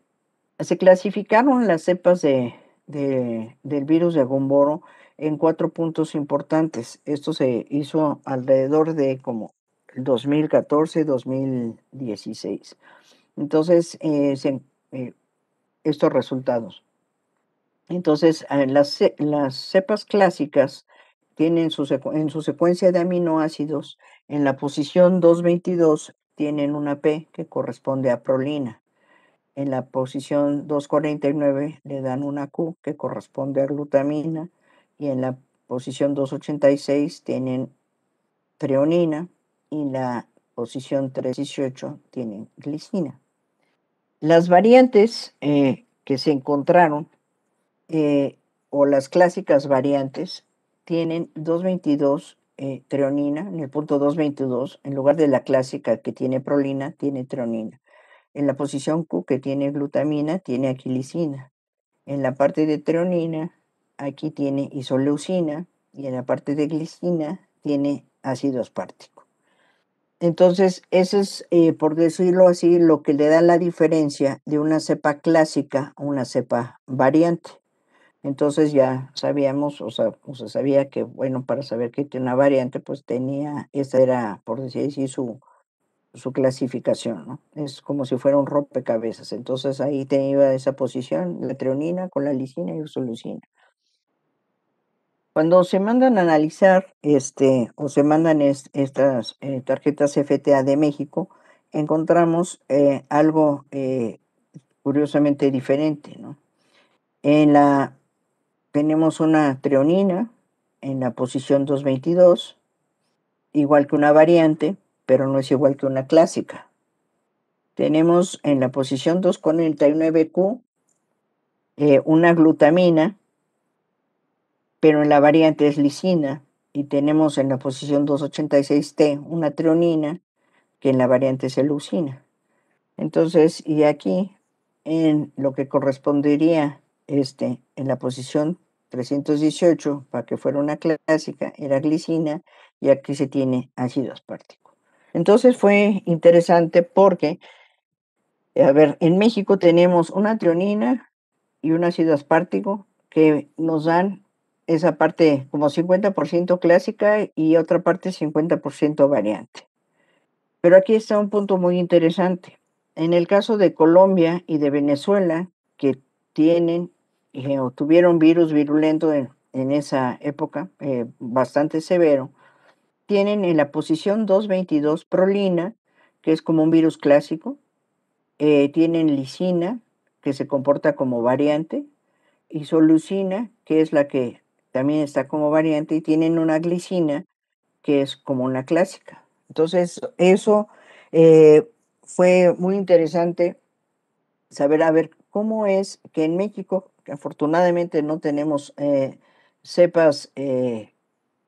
se clasificaron las cepas de, del virus de Gomboro en cuatro puntos importantes. Esto se hizo alrededor de como 2014-2016. Entonces, eh, eh, estos resultados. Entonces, eh, las, las, cepas clásicas tienen su en su secuencia de aminoácidos, en la posición 222 tienen una P que corresponde a prolina. En la posición 249 le dan una Q que corresponde a glutamina. Y en la posición 286 tienen treonina. Y en la posición 318 tienen glicina. Las variantes eh, que se encontraron, eh, o las clásicas variantes, tienen 222 eh, treonina, en el punto 222, en lugar de la clásica que tiene prolina, tiene treonina. En la posición Q que tiene glutamina, tiene aquilicina. En la parte de treonina, aquí tiene isoleucina y en la parte de glicina tiene ácido aspartic. Entonces, ese es, eh, por decirlo así, lo que le da la diferencia de una cepa clásica a una cepa variante. Entonces ya sabíamos, o sea, o sabía que, bueno, para saber que tiene una variante, pues tenía, esa era, por decir así, su, su clasificación, ¿no? Es como si fuera un rompecabezas. Entonces ahí tenía esa posición, la treonina con la lisina y la solucina. Cuando se mandan a analizar este, o se mandan estas eh, tarjetas FTA de México, encontramos eh, algo eh, curiosamente diferente. ¿no? En la, tenemos una treonina en la posición 222, igual que una variante, pero no es igual que una clásica. Tenemos en la posición 249Q una glutamina pero en la variante es lisina y tenemos en la posición 286T una trionina que en la variante es elucina. Entonces, y aquí en lo que correspondería este, en la posición 318, para que fuera una clásica, era glicina y aquí se tiene ácido aspartico. Entonces fue interesante porque, a ver, en México tenemos una trionina y un ácido aspartico que nos dan esa parte como 50% clásica y otra parte 50% variante. Pero aquí está un punto muy interesante. En el caso de Colombia y de Venezuela, que tienen eh, o tuvieron virus virulento en, esa época, eh, bastante severo, tienen en la posición 222 prolina, que es como un virus clásico, eh, tienen lisina, que se comporta como variante, y solucina, que es la que también está como variante y tienen una glicina que es como una clásica. Entonces, eso eh, fue muy interesante saber, a ver, cómo es que en México, afortunadamente no tenemos eh, cepas eh,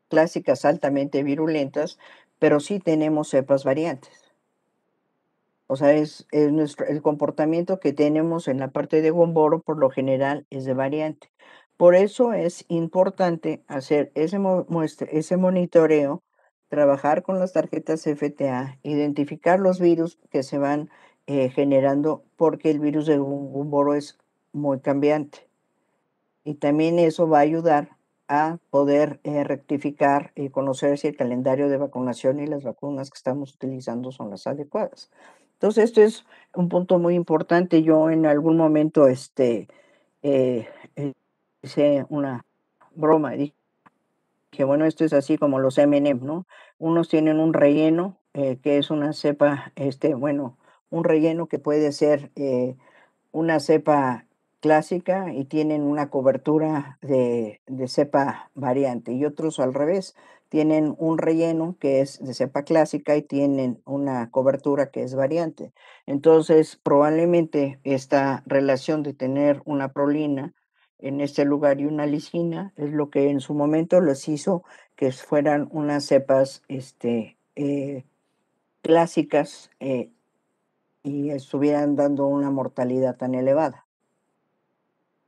clásicas altamente virulentas, pero sí tenemos cepas variantes. O sea, es, el comportamiento que tenemos en la parte de Gomboro por lo general es de variante. Por eso es importante hacer ese, monitoreo, trabajar con las tarjetas FTA, identificar los virus que se van eh, generando porque el virus de Gumboro es muy cambiante. Y también eso va a ayudar a poder eh, rectificar y conocer si el calendario de vacunación y las vacunas que estamos utilizando son las adecuadas. Entonces, esto es un punto muy importante. Yo en algún momento este, eh, hice una broma que que bueno, esto es así como los M&M, ¿no? Unos tienen un relleno eh, que es una cepa, este, bueno, un relleno que puede ser eh, una cepa clásica y tienen una cobertura de, de cepa variante y otros al revés, tienen un relleno que es de cepa clásica y tienen una cobertura que es variante. Entonces, probablemente esta relación de tener una prolina en este lugar y una lisina, es lo que en su momento les hizo que fueran unas cepas este, eh, clásicas eh, y estuvieran dando una mortalidad tan elevada.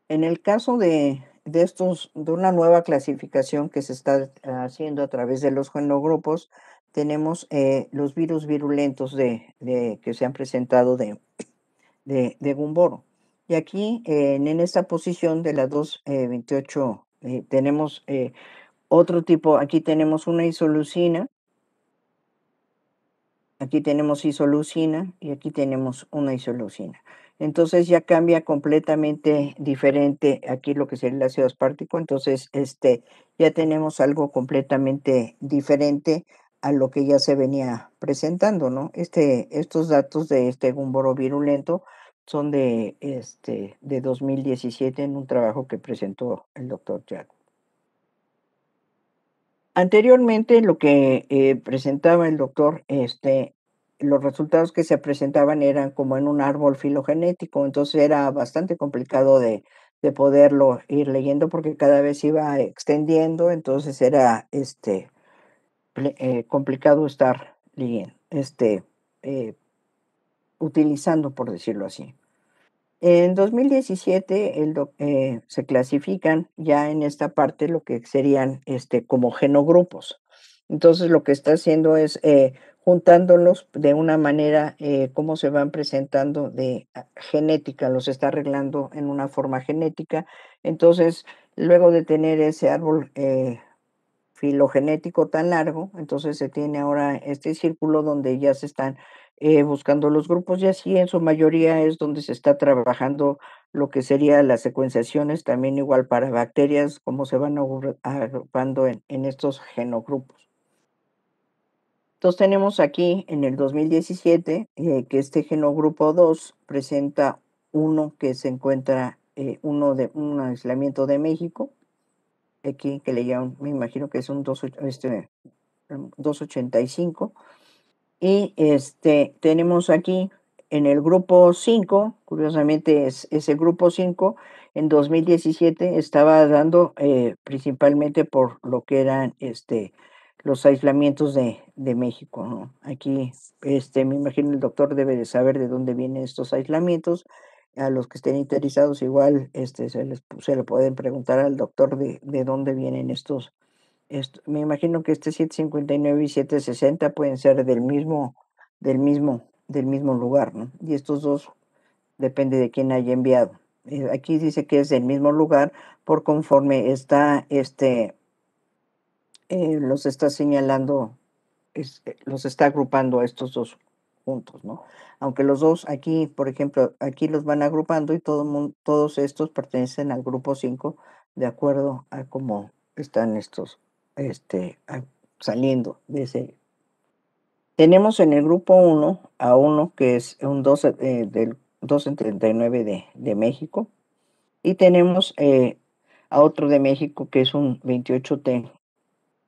En el caso de, estos, de una nueva clasificación que se está haciendo a través de los genogrupos, tenemos eh, los virus virulentos que se han presentado de, de, de Gumboro. Y aquí, eh, en esta posición de la 228, eh, eh, tenemos otro tipo, aquí tenemos una isolucina, aquí tenemos isolucina y aquí tenemos una isolucina. Entonces ya cambia completamente diferente aquí lo que sería el ácido aspartico. Entonces este, ya tenemos algo completamente diferente a lo que ya se venía presentando, ¿no? Este, estos datos de este gumboro virulento son de, este, de 2017 en un trabajo que presentó el doctor Jack. Anteriormente, lo que eh, presentaba el doctor, este, los resultados que se presentaban eran como en un árbol filogenético, entonces era bastante complicado de, poderlo ir leyendo porque cada vez iba extendiendo, entonces era este, eh, complicado estar leyendo, este, eh, utilizando, por decirlo así. En 2017 el, eh, se clasifican ya en esta parte lo que serían este, como genogrupos. Entonces lo que está haciendo es eh, juntándolos de una manera como eh, cómo se van presentando de ah, genética, los está arreglando en una forma genética. Entonces, luego de tener ese árbol filogenético tan largo, entonces se tiene ahora este círculo donde ya se están eh, buscando los grupos y así en su mayoría es donde se está trabajando lo que sería las secuenciaciones, también igual para bacterias, cómo se van agrupando en, en estos genogrupos. Entonces tenemos aquí en el 2017 eh, que este genogrupo 2 presenta uno que se encuentra, eh, uno de un aislamiento de México, aquí que le llaman, me imagino que es un 285, y este, tenemos aquí en el grupo 5, curiosamente es ese grupo 5, en 2017 estaba dando eh, principalmente por lo que eran este, los aislamientos de, México. Aquí, este, me imagino, el doctor debe de saber de dónde vienen estos aislamientos. A los que estén interesados, igual este, se, les, se le pueden preguntar al doctor de, de dónde vienen estos me imagino que este 759 y 760 pueden ser del mismo, del mismo, del mismo lugar, ¿no? Y estos dos depende de quién haya enviado. Eh, aquí dice que es del mismo lugar por conforme está este eh, los está señalando, eh, los está agrupando a estos dos juntos, ¿no? Aunque los dos aquí, por ejemplo, aquí los van agrupando y todo, todos estos pertenecen al grupo 5 de acuerdo a cómo están estos este, saliendo de ese. Tenemos en el grupo 1 a uno que es un 12, eh, del 239 de, de México y tenemos eh, a otro de México que es un 28T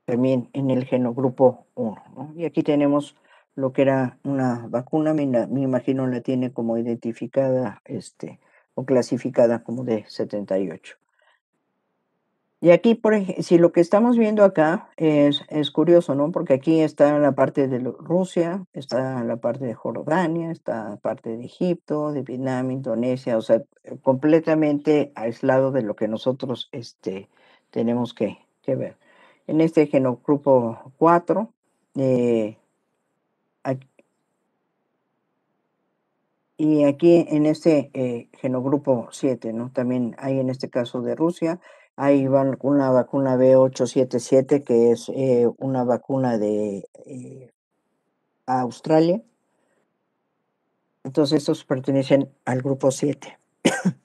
también en el genogrupo 1. Y aquí tenemos lo que era una vacuna, me, me, imagino la tiene como identificada este, o clasificada como de 78. Y aquí, por si lo que estamos viendo acá es, curioso, ¿no? Porque aquí está la parte de Rusia, está la parte de Jordania, está la parte de Egipto, de Vietnam, Indonesia, o sea, completamente aislado de lo que nosotros este, tenemos que, ver. En este genogrupo 4, eh, y aquí en este eh, genogrupo 7, ¿no? También hay en este caso de Rusia, van una vacuna B877 que es eh, una vacuna de eh, Australia. Entonces, estos pertenecen al grupo 7.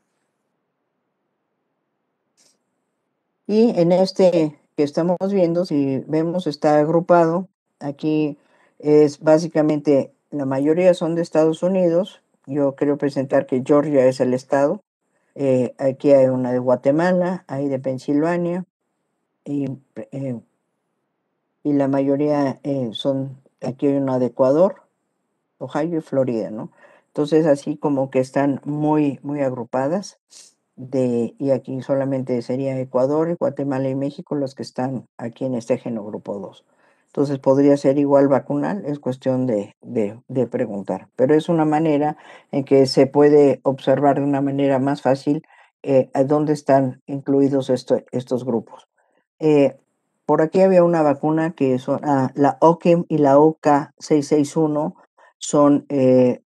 y en este que estamos viendo, si vemos, está agrupado. Aquí es básicamente la mayoría son de Estados Unidos. Yo quiero presentar que Georgia es el estado. Eh, aquí hay una de Guatemala, hay de Pensilvania, y, eh, la mayoría eh, son, aquí hay una de Ecuador, Ohio y Florida, ¿no? Entonces así como que están muy, muy agrupadas, de, y aquí solamente sería Ecuador, Guatemala y México los que están aquí en este genogrupo 2. Entonces podría ser igual vacunal, es cuestión de, preguntar. Pero es una manera en que se puede observar de una manera más fácil eh, dónde están incluidos estos grupos. Eh, por aquí había una vacuna que son ah, la OCHEM y la OK661 son, eh,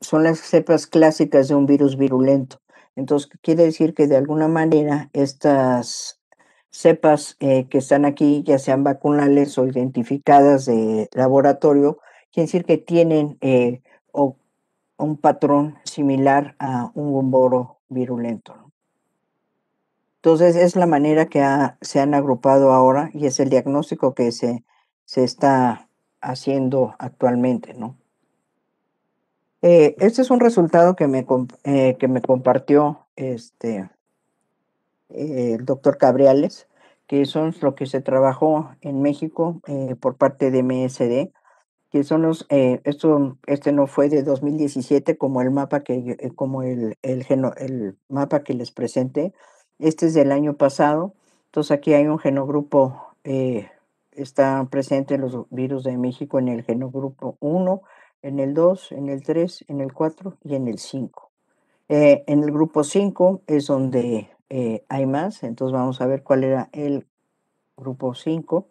son las cepas clásicas de un virus virulento. Entonces, quiere decir que de alguna manera estas, cepas eh, que están aquí, ya sean vacunales o identificadas de laboratorio, quiere decir que tienen eh, un patrón similar a un bomboro virulento. Entonces, es la manera que se han agrupado ahora y es el diagnóstico que se, se está haciendo actualmente, ¿no? Eh, este es un resultado que me, que me compartió este, eh, el doctor Cabriales, que son lo que se trabajó en México eh, por parte de MSD, que son los, eh, esto, este no fue de 2017 como el mapa que, como el, el mapa que les presenté, este es del año pasado, entonces aquí hay un genogrupo, están presentes los virus de México en el genogrupo 1, en el 2, en el 3, en el 4 y en el 5. en el grupo 5 es donde eh, hay más, entonces vamos a ver cuál era el grupo 5.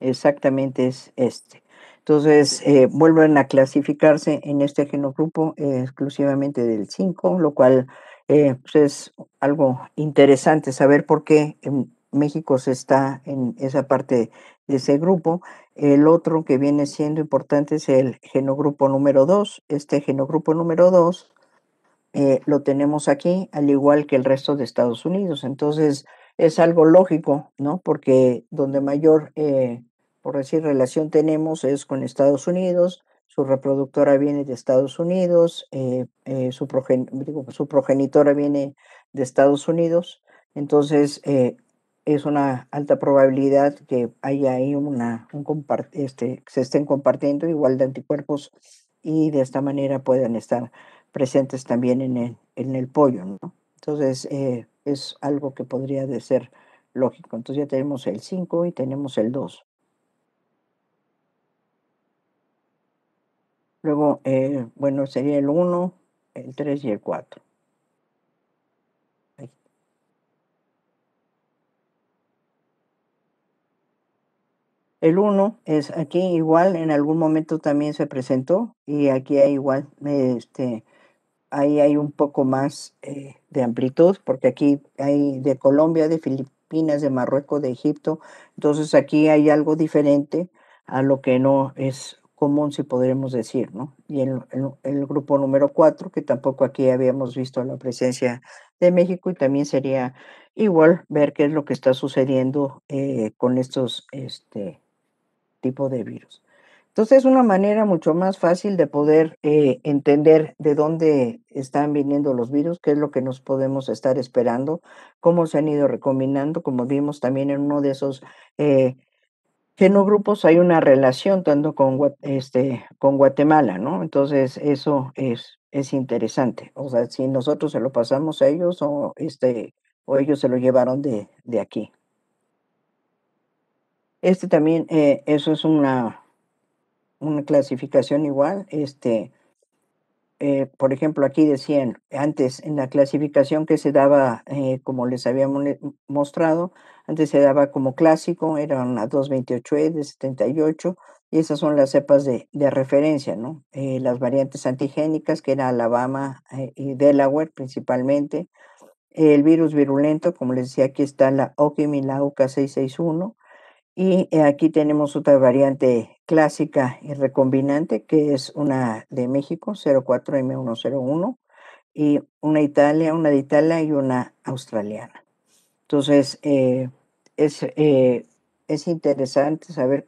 Exactamente es este. Entonces, eh, vuelven a clasificarse en este genogrupo eh, exclusivamente del 5, lo cual pues, es algo interesante saber por qué en México se está en esa parte de ese grupo. El otro que viene siendo importante es el genogrupo número 2. Este genogrupo número 2 eh, lo tenemos aquí, al igual que el resto de Estados Unidos. Entonces, es algo lógico, ¿no? Porque donde mayor, eh, por decir, relación tenemos es con Estados Unidos, su reproductora viene de Estados Unidos, eh, su, su, progenitora viene de Estados Unidos. Entonces, es una alta probabilidad que haya ahí una, un este, se estén compartiendo igual de anticuerpos y de esta manera puedan estar presentes también en el, en el pollo, ¿no? Entonces, eh, es algo que podría de ser lógico. Entonces ya tenemos el 5 y tenemos el 2. Luego, eh, bueno, sería el 1, el 3 y el 4. El 1 es aquí igual, en algún momento también se presentó y aquí hay igual este, ahí hay un poco más eh, de amplitud, porque aquí hay de Colombia, de Filipinas, de Marruecos, de Egipto, entonces aquí hay algo diferente a lo que no es común, si podremos decir, ¿no? Y el, el, grupo número cuatro, que tampoco aquí habíamos visto la presencia de México, y también sería igual ver qué es lo que está sucediendo eh, con estos este, tipo de virus. Entonces es una manera mucho más fácil de poder eh, entender de dónde están viniendo los virus, qué es lo que nos podemos estar esperando, cómo se han ido recombinando, como vimos también en uno de esos genogrupos eh, hay una relación tanto con, este, con Guatemala, ¿no? Entonces eso es, es interesante. O sea, si nosotros se lo pasamos a ellos o, este, o ellos se lo llevaron de, de aquí. Este también, eh, eso es una una clasificación igual. Este, eh, por ejemplo, aquí decían antes en la clasificación que se daba, eh, como les habíamos mostrado, antes se daba como clásico, eran a 228E de 78, y esas son las cepas de, referencia, ¿no? Eh, las variantes antigénicas, que era Alabama y Delaware principalmente. El virus virulento, como les decía, aquí está la OCHIM la 661 y eh, aquí tenemos otra variante clásica y recombinante, que es una de México, 04M101, y una Italia, una de Italia y una australiana. Entonces, eh, es, eh, es, interesante saber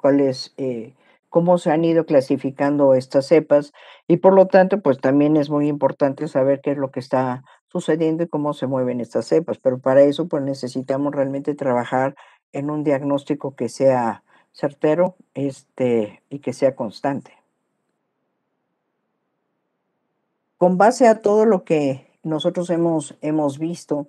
cómo se han ido clasificando estas cepas y por lo tanto, pues también es muy importante saber qué es lo que está sucediendo y cómo se mueven estas cepas. Pero para eso, pues necesitamos realmente trabajar en un diagnóstico que sea certero este, y que sea constante. Con base a todo lo que nosotros hemos, hemos visto,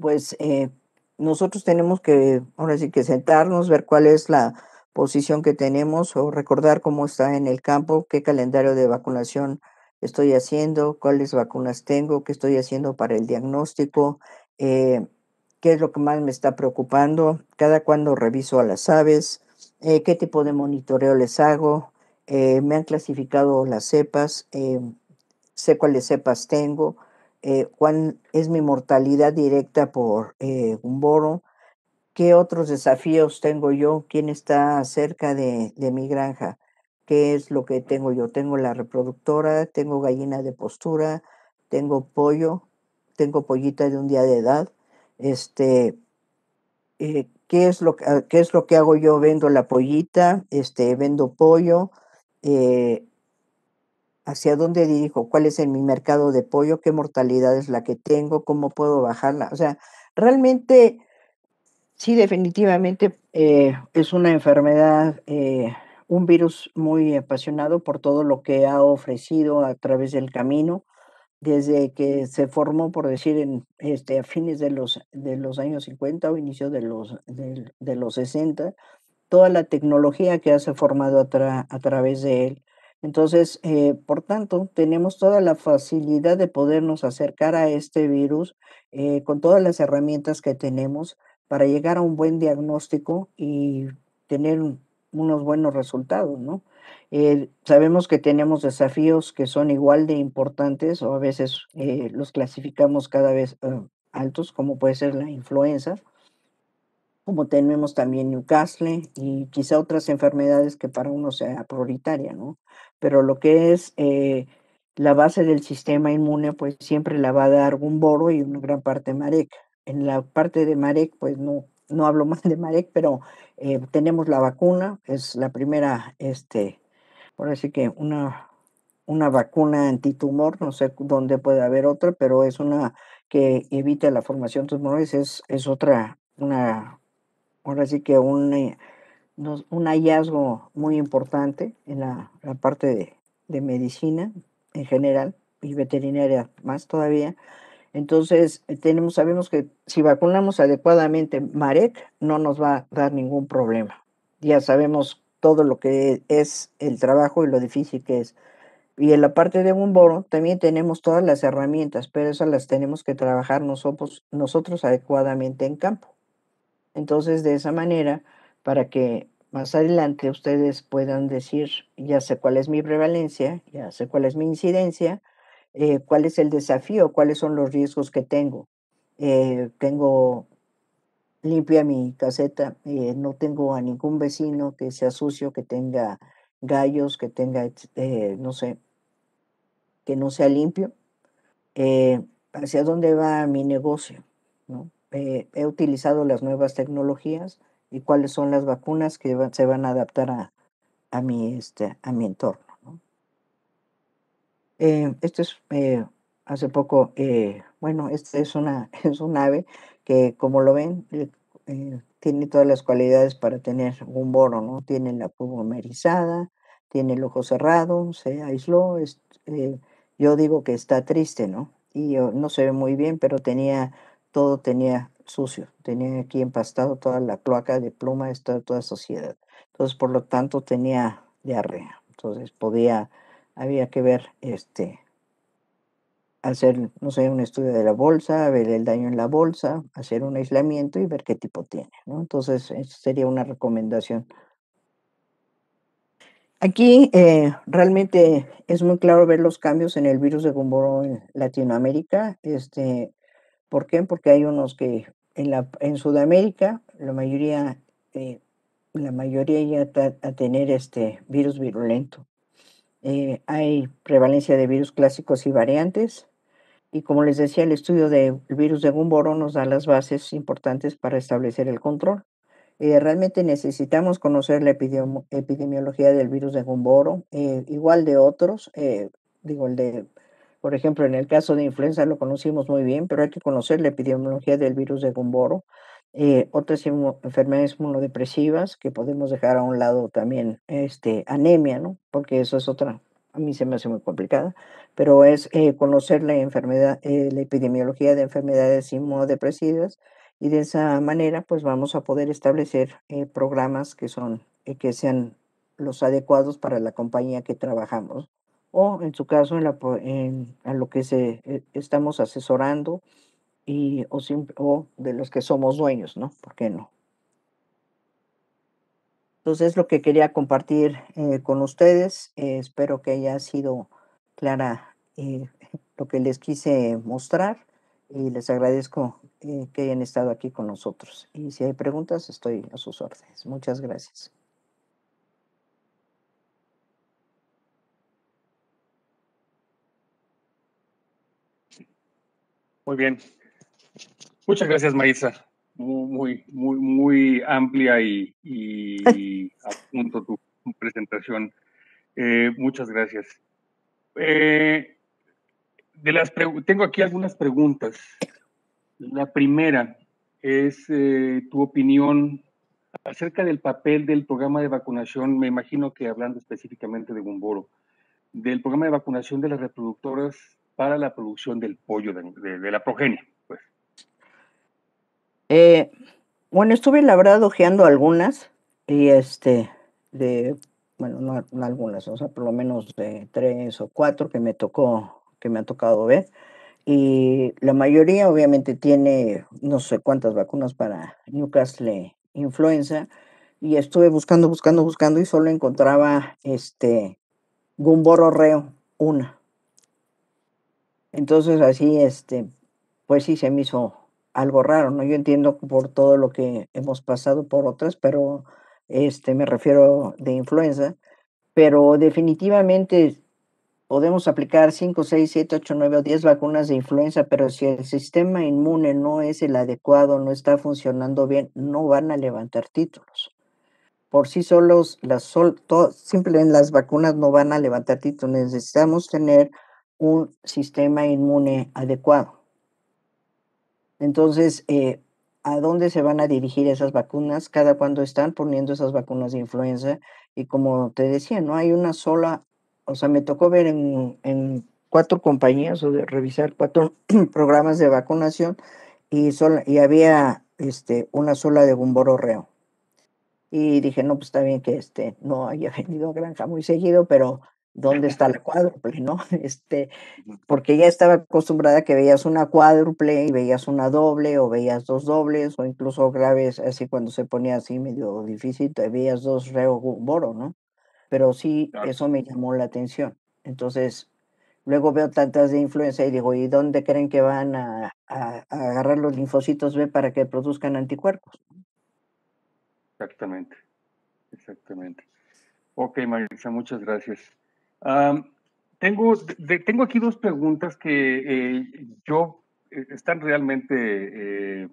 pues eh, nosotros tenemos que, ahora sí que sentarnos, ver cuál es la posición que tenemos o recordar cómo está en el campo, qué calendario de vacunación estoy haciendo, cuáles vacunas tengo, qué estoy haciendo para el diagnóstico, eh, qué es lo que más me está preocupando, cada cuando reviso a las aves, eh, qué tipo de monitoreo les hago, eh, me han clasificado las cepas, eh, sé cuáles cepas tengo, cuál es mi mortalidad directa por un boro, qué otros desafíos tengo yo, quién está cerca de, de mi granja, qué es lo que tengo yo. Tengo la reproductora, tengo gallina de postura, tengo pollo, tengo pollita de un día de edad, este, eh, ¿qué, es lo, ah, es lo que hago yo? Vendo la pollita, este, vendo pollo, eh, hacia dónde dirijo, cuál es en mi mercado de pollo, qué mortalidad es la que tengo, cómo puedo bajarla. O sea, realmente, sí, definitivamente eh, es una enfermedad, un virus muy apasionado por todo lo que ha ofrecido a través del camino, desde que se formó, por decir, en, este, a fines de los, de los años 50 o inicio de los, de, los 60, toda la tecnología que se formado a, a través de él. Entonces, eh, por tanto, tenemos toda la facilidad de podernos acercar a este virus eh, con todas las herramientas que tenemos para llegar a un buen diagnóstico y tener unos buenos resultados, ¿no? Eh, sabemos que tenemos desafíos que son igual de importantes o a veces eh, los clasificamos cada vez eh, altos, como puede ser la influenza, como tenemos también Newcastle y quizá otras enfermedades que para uno sea prioritaria, ¿no? Pero lo que es la base del sistema inmune, pues siempre la va a dar un boro y una gran parte Marek. En la parte de Marek, pues no, no hablo más de Marek, pero eh, tenemos la vacuna, es la primera, este, por decir que una, vacuna antitumor, no sé dónde puede haber otra, pero es una que evita la formación de tumores, es, es otra, una, ahora sí que un, eh, hallazgo muy importante en la, parte de medicina en general y veterinaria más todavía entonces, eh, tenemos, sabemos que si vacunamos adecuadamente Marek, no nos va a dar ningún problema. Ya sabemos todo lo que es el trabajo y lo difícil que es. Y en la parte de Bumboro también tenemos todas las herramientas, pero esas las tenemos que trabajar nosotros, nosotros adecuadamente en campo. Entonces, de esa manera, para que más adelante ustedes puedan decir, ya sé cuál es mi prevalencia, ya sé cuál es mi incidencia, eh, cuál es el desafío, cuáles son los riesgos que tengo. Eh, tengo limpia mi caseta, eh, no tengo a ningún vecino que sea sucio, que tenga gallos, que tenga, no sé, que no sea limpio. ¿Hacia dónde va mi negocio? he utilizado las nuevas tecnologías y cuáles son las vacunas que se van a adaptar a, a, este, a mi entorno este es eh, hace poco, eh, bueno, este es, una, es un ave que como lo ven, tiene todas las cualidades para tener un boro, ¿no? Tiene la pulverizada, tiene el ojo cerrado, se aisló, yo digo que está triste, ¿no? Y no se ve muy bien, pero tenía, todo tenía sucio, tenía aquí empastado toda la cloaca de pluma, está toda sociedad. Entonces, por lo tanto, tenía diarrea. Entonces, podía había que ver, este, hacer, no sé, un estudio de la bolsa, ver el daño en la bolsa, hacer un aislamiento y ver qué tipo tiene, Entonces, eso sería una recomendación. Aquí eh, realmente es muy claro ver los cambios en el virus de Gumboro en Latinoamérica. Este, ¿Por qué? Porque hay unos que en, la, en Sudamérica, la mayoría, eh, la mayoría ya a tener este virus virulento. Eh, hay prevalencia de virus clásicos y variantes. Y como les decía, el estudio del virus de Gumboro nos da las bases importantes para establecer el control. Eh, realmente necesitamos conocer la epidemiología del virus de Gumboro, eh, igual de otros. digo, el de, por ejemplo, en el caso de influenza lo conocimos muy bien, pero hay que conocer la epidemiología del virus de Gumboro eh, otras enfermedades inmunodepresivas que podemos dejar a un lado también este, anemia, ¿no? Porque eso es otra, a mí se me hace muy complicada, pero es eh, conocer la enfermedad, eh, la epidemiología de enfermedades inmunodepresivas y de esa manera pues vamos a poder establecer programas que son, que sean los adecuados para la compañía que trabajamos o en su caso en, a lo que se, estamos asesorando y, o, o de los que somos dueños, ¿no? ¿Por qué no? Entonces, lo que quería compartir eh, con ustedes, eh, espero que haya sido clara eh, lo que les quise mostrar y les agradezco que hayan estado aquí con nosotros. Y si hay preguntas, estoy a sus órdenes. Muchas gracias. Muy bien, Muchas gracias, Maísa. Muy, muy, muy amplia y, a punto tu presentación. Eh, muchas gracias. Eh, de las tengo aquí algunas preguntas. La primera es eh, tu opinión acerca del papel del programa de vacunación, me imagino que hablando específicamente de Gumboro, del programa de vacunación de las reproductoras para la producción del pollo, de, la progenia. Eh, bueno, estuve la verdad ojeando algunas y este, de, bueno, no, algunas, o sea, por lo menos de tres o cuatro que me tocó, que me ha tocado ver. Y la mayoría obviamente tiene no sé cuántas vacunas para Newcastle influenza. Y estuve buscando, buscando, buscando y solo encontraba este Gumboro Reo, una. Entonces así, este, pues sí se me hizo algo raro, ¿no? Yo entiendo por todo lo que hemos pasado por otras, pero este, me refiero de influenza, pero definitivamente podemos aplicar 5, 6, 7, 8, 9 o 10 vacunas de influenza, pero si el sistema inmune no es el adecuado, no está funcionando bien, no van a levantar títulos. Por sí solos, las sol, simplemente las vacunas no van a levantar títulos. Necesitamos tener un sistema inmune adecuado. Entonces, eh, ¿a dónde se van a dirigir esas vacunas? Cada cuando están poniendo esas vacunas de influenza. Y como te decía, no hay una sola, o sea, me tocó ver en, cuatro compañías o de revisar cuatro programas de vacunación y, sola, y había este, una sola de Gumboro Reo. Y dije, no, pues está bien que este no haya venido granja muy seguido, pero dónde está la cuádruple, ¿no? Este, porque ya estaba acostumbrada a que veías una cuádruple y veías una doble o veías dos dobles o incluso graves, así cuando se ponía así medio difícil, veías dos reo boro, ¿no? Pero sí, eso me llamó la atención. Entonces, luego veo tantas de influencia y digo, ¿y dónde creen que van a, a agarrar los linfocitos B para que produzcan anticuerpos? Exactamente, exactamente. Ok, Marisa, muchas gracias tengo, tengo aquí dos preguntas que eh, yo eh, están realmente eh,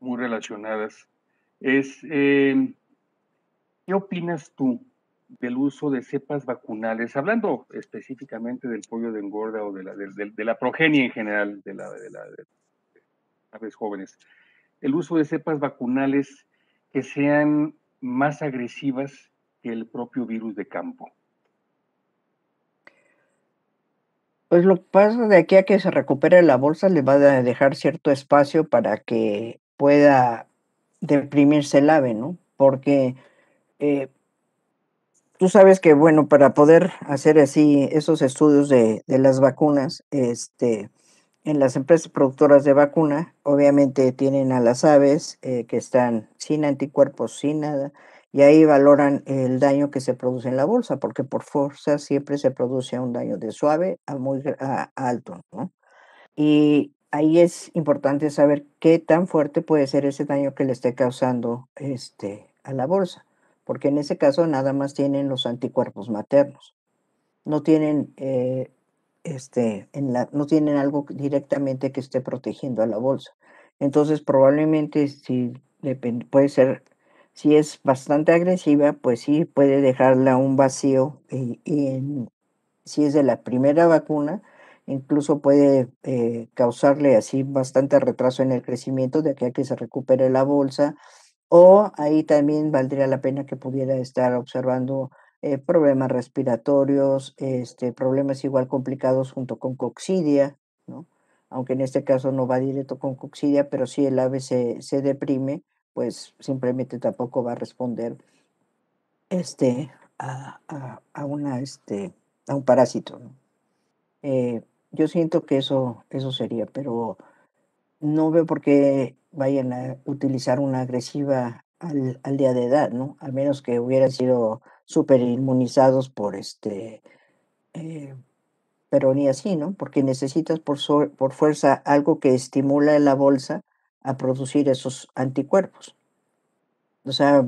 muy relacionadas. Es, em, ¿qué opinas tú del uso de cepas vacunales? Hablando específicamente del pollo de engorda o de la, de, progenie en general de las la, aves jóvenes. El uso de cepas vacunales que sean más agresivas que el propio virus de campo. Pues lo que pasa de aquí a que se recupere la bolsa le va a dejar cierto espacio para que pueda deprimirse el ave, ¿no? Porque eh, tú sabes que, bueno, para poder hacer así esos estudios de, las vacunas, este, en las empresas productoras de vacuna, obviamente tienen a las aves eh, que están sin anticuerpos, sin nada, y ahí valoran el daño que se produce en la bolsa, porque por fuerza siempre se produce un daño de suave a muy alto, Y ahí es importante saber qué tan fuerte puede ser ese daño que le esté causando este, a la bolsa, porque en ese caso nada más tienen los anticuerpos maternos, no tienen, eh, este, en la, no tienen algo directamente que esté protegiendo a la bolsa. Entonces probablemente si puede ser si es bastante agresiva, pues sí puede dejarla un vacío. y eh, si es de la primera vacuna, incluso puede eh, causarle así bastante retraso en el crecimiento de aquí que se recupere la bolsa. O ahí también valdría la pena que pudiera estar observando eh, problemas respiratorios, este, problemas igual complicados junto con coxidia, ¿no? aunque en este caso no va directo con coxidia, pero sí el ave se deprime pues simplemente tampoco va a responder este, a, una, este, a un parásito. Eh, yo siento que eso, eso sería, pero no veo por qué vayan a utilizar una agresiva al, día de edad, ¿no? al menos que hubieran sido súper inmunizados por este, eh, pero ni así, ¿no? Porque necesitas por, por fuerza algo que estimula la bolsa a producir esos anticuerpos. O sea,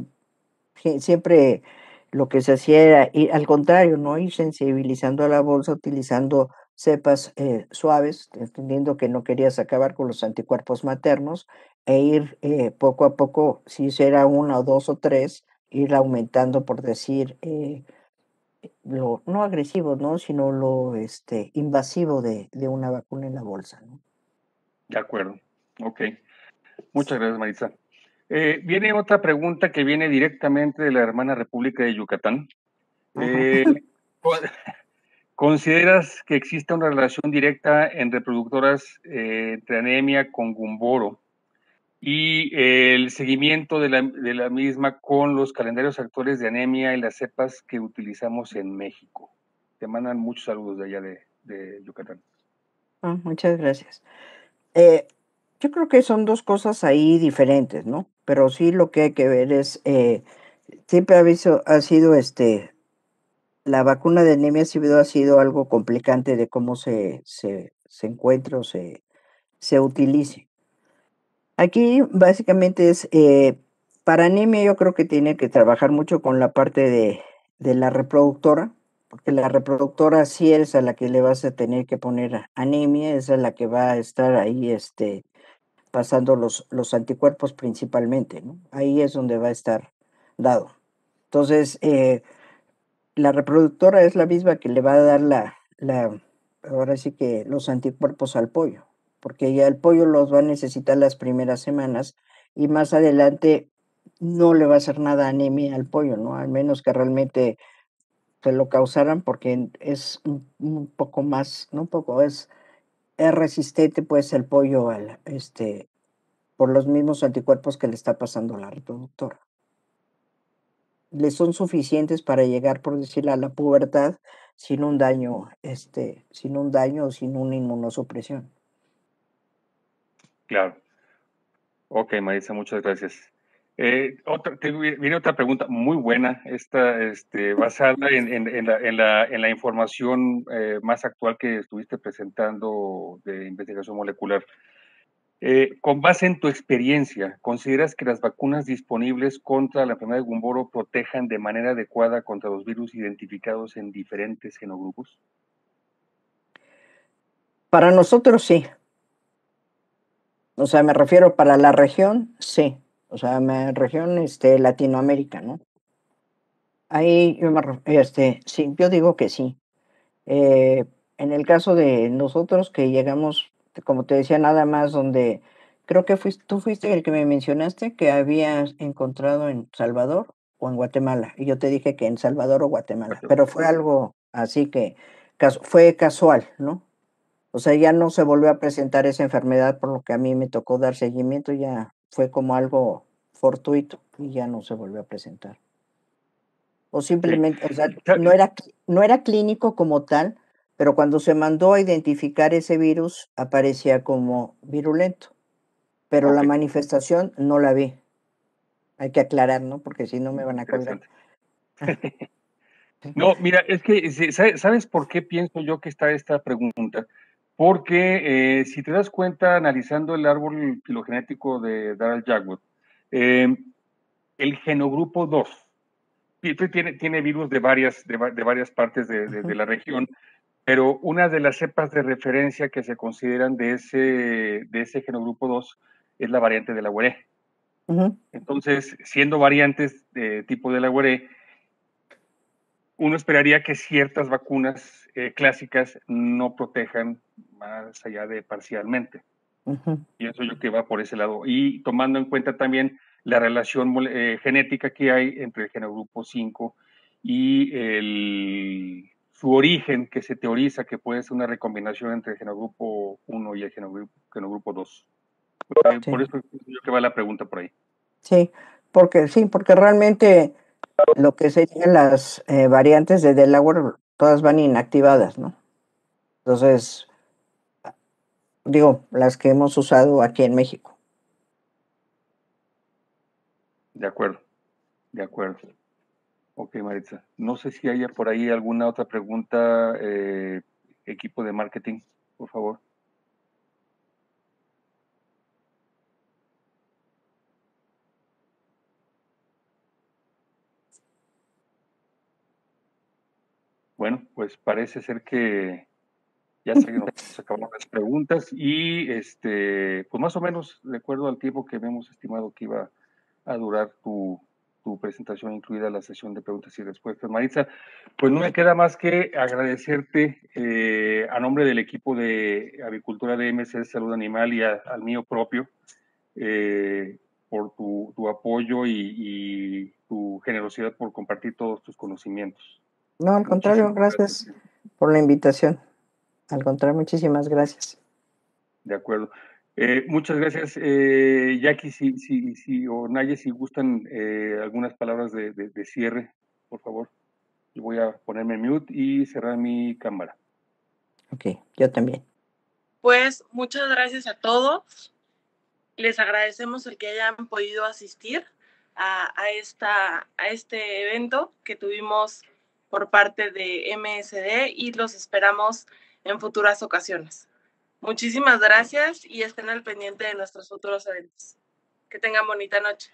siempre lo que se hacía era ir al contrario, no ir sensibilizando a la bolsa utilizando cepas eh, suaves, entendiendo que no querías acabar con los anticuerpos maternos, e ir eh, poco a poco, si era uno, o dos o tres, ir aumentando, por decir, eh, lo no agresivo, ¿no? sino lo este, invasivo de, de una vacuna en la bolsa. De acuerdo, ok. Muchas gracias, Marisa. Eh, viene otra pregunta que viene directamente de la hermana República de Yucatán. Eh, ¿Consideras que existe una relación directa entre reproductoras de eh, entre anemia con Gumboro y el seguimiento de la, misma con los calendarios actuales de anemia y las cepas que utilizamos en México? Te mandan muchos saludos de allá de, Yucatán. Ah, muchas gracias. Yo creo que son dos cosas ahí diferentes, ¿no? Pero sí lo que hay que ver es, eh, siempre ha, ha sido este, la vacuna de anemia ha sido algo complicante de cómo se, se, encuentra o se, se utilice. Aquí básicamente es, eh, para anemia yo creo que tiene que trabajar mucho con la parte de, de la reproductora, porque la reproductora sí es a la que le vas a tener que poner anemia, es a la que va a estar ahí este, pasando los, los anticuerpos principalmente. ¿no? Ahí es donde va a estar dado. Entonces, eh, la reproductora es la misma que le va a dar la, la, ahora sí que los anticuerpos al pollo, porque ya el pollo los va a necesitar las primeras semanas y más adelante no le va a hacer nada anemia al pollo, ¿no? Al menos que realmente se lo causaran porque es un poco más, no un poco, es es resistente pues el pollo al, este, por los mismos anticuerpos que le está pasando a la reproductora. Le son suficientes para llegar, por decirlo, a la pubertad sin un daño, este, sin un daño o sin una inmunosupresión. Claro. Ok, Marisa, muchas gracias. Eh, viene otra pregunta muy buena, esta, este, basada en, la, información eh, más actual que estuviste presentando de investigación molecular. Eh, con base en tu experiencia, ¿consideras que las vacunas disponibles contra la enfermedad de Gumboro protejan de manera adecuada contra los virus identificados en diferentes genogrupos? Para nosotros sí. O sea, me refiero para la región, sí o sea, región este, Latinoamérica, ¿no? Ahí yo este, sí, digo que sí. Eh, en el caso de nosotros que llegamos, como te decía, nada más donde creo que fuiste, tú fuiste el que me mencionaste que habías encontrado en Salvador o en Guatemala. Y yo te dije que en Salvador o Guatemala, pero fue algo así que fue casual, ¿no? O sea, ya no se volvió a presentar esa enfermedad por lo que a mí me tocó dar seguimiento, ya fue como algo fortuito y ya no se volvió a presentar. O simplemente, o sea, no era, no era clínico como tal, pero cuando se mandó a identificar ese virus, aparecía como virulento. Pero la manifestación no la vi. Hay que aclarar, ¿no? Porque si no me van a colgar. no, mira, es que, ¿sabes por qué pienso yo que está esta pregunta? porque eh, si te das cuenta, analizando el árbol filogenético de Daryl Jagwood, eh, el genogrupo 2 tiene, tiene virus de varias, de, varias partes de, la región, pero una de las cepas de referencia que se consideran de ese, de ese genogrupo 2 es la variante del la Entonces, siendo variantes de tipo de la uno esperaría que ciertas vacunas eh, clásicas no protejan más allá de parcialmente. Y eso yo que va por ese lado. Y tomando en cuenta también la relación eh, genética que hay entre el genogrupo 5 y el, su origen, que se teoriza que puede ser una recombinación entre el genogrupo 1 y el genogrupo, 2. Eh, por eso yo que va la pregunta por ahí. Sí, porque sí, porque realmente lo que se en las eh, variantes de Delaware, todas van inactivadas, ¿no? Entonces, digo, las que hemos usado aquí en México. De acuerdo, de acuerdo. Ok, Maritza. No sé si haya por ahí alguna otra pregunta, eh, equipo de marketing, por favor. Bueno, pues parece ser que ya se nos las preguntas y este, pues más o menos de acuerdo al tiempo que habíamos estimado que iba a durar tu, presentación, incluida la sesión de preguntas y respuestas. Maritza, pues no me queda más que agradecerte eh, a nombre del equipo de Avicultura de MC Salud Animal y al mío propio eh, por tu, apoyo y, tu generosidad por compartir todos tus conocimientos. No, al contrario, gracias por la invitación. Al contrario, muchísimas gracias. De acuerdo. Eh, muchas gracias, eh, Jackie, si, si, si, o Naye, si gustan eh, algunas palabras de, de, cierre, por favor. Yo voy a ponerme mute y cerrar mi cámara. Ok, yo también. Pues muchas gracias a todos. Les agradecemos el que hayan podido asistir a, a esta, a este evento que tuvimos por parte de MSD y los esperamos en futuras ocasiones. Muchísimas gracias y estén al pendiente de nuestros futuros eventos. Que tengan bonita noche.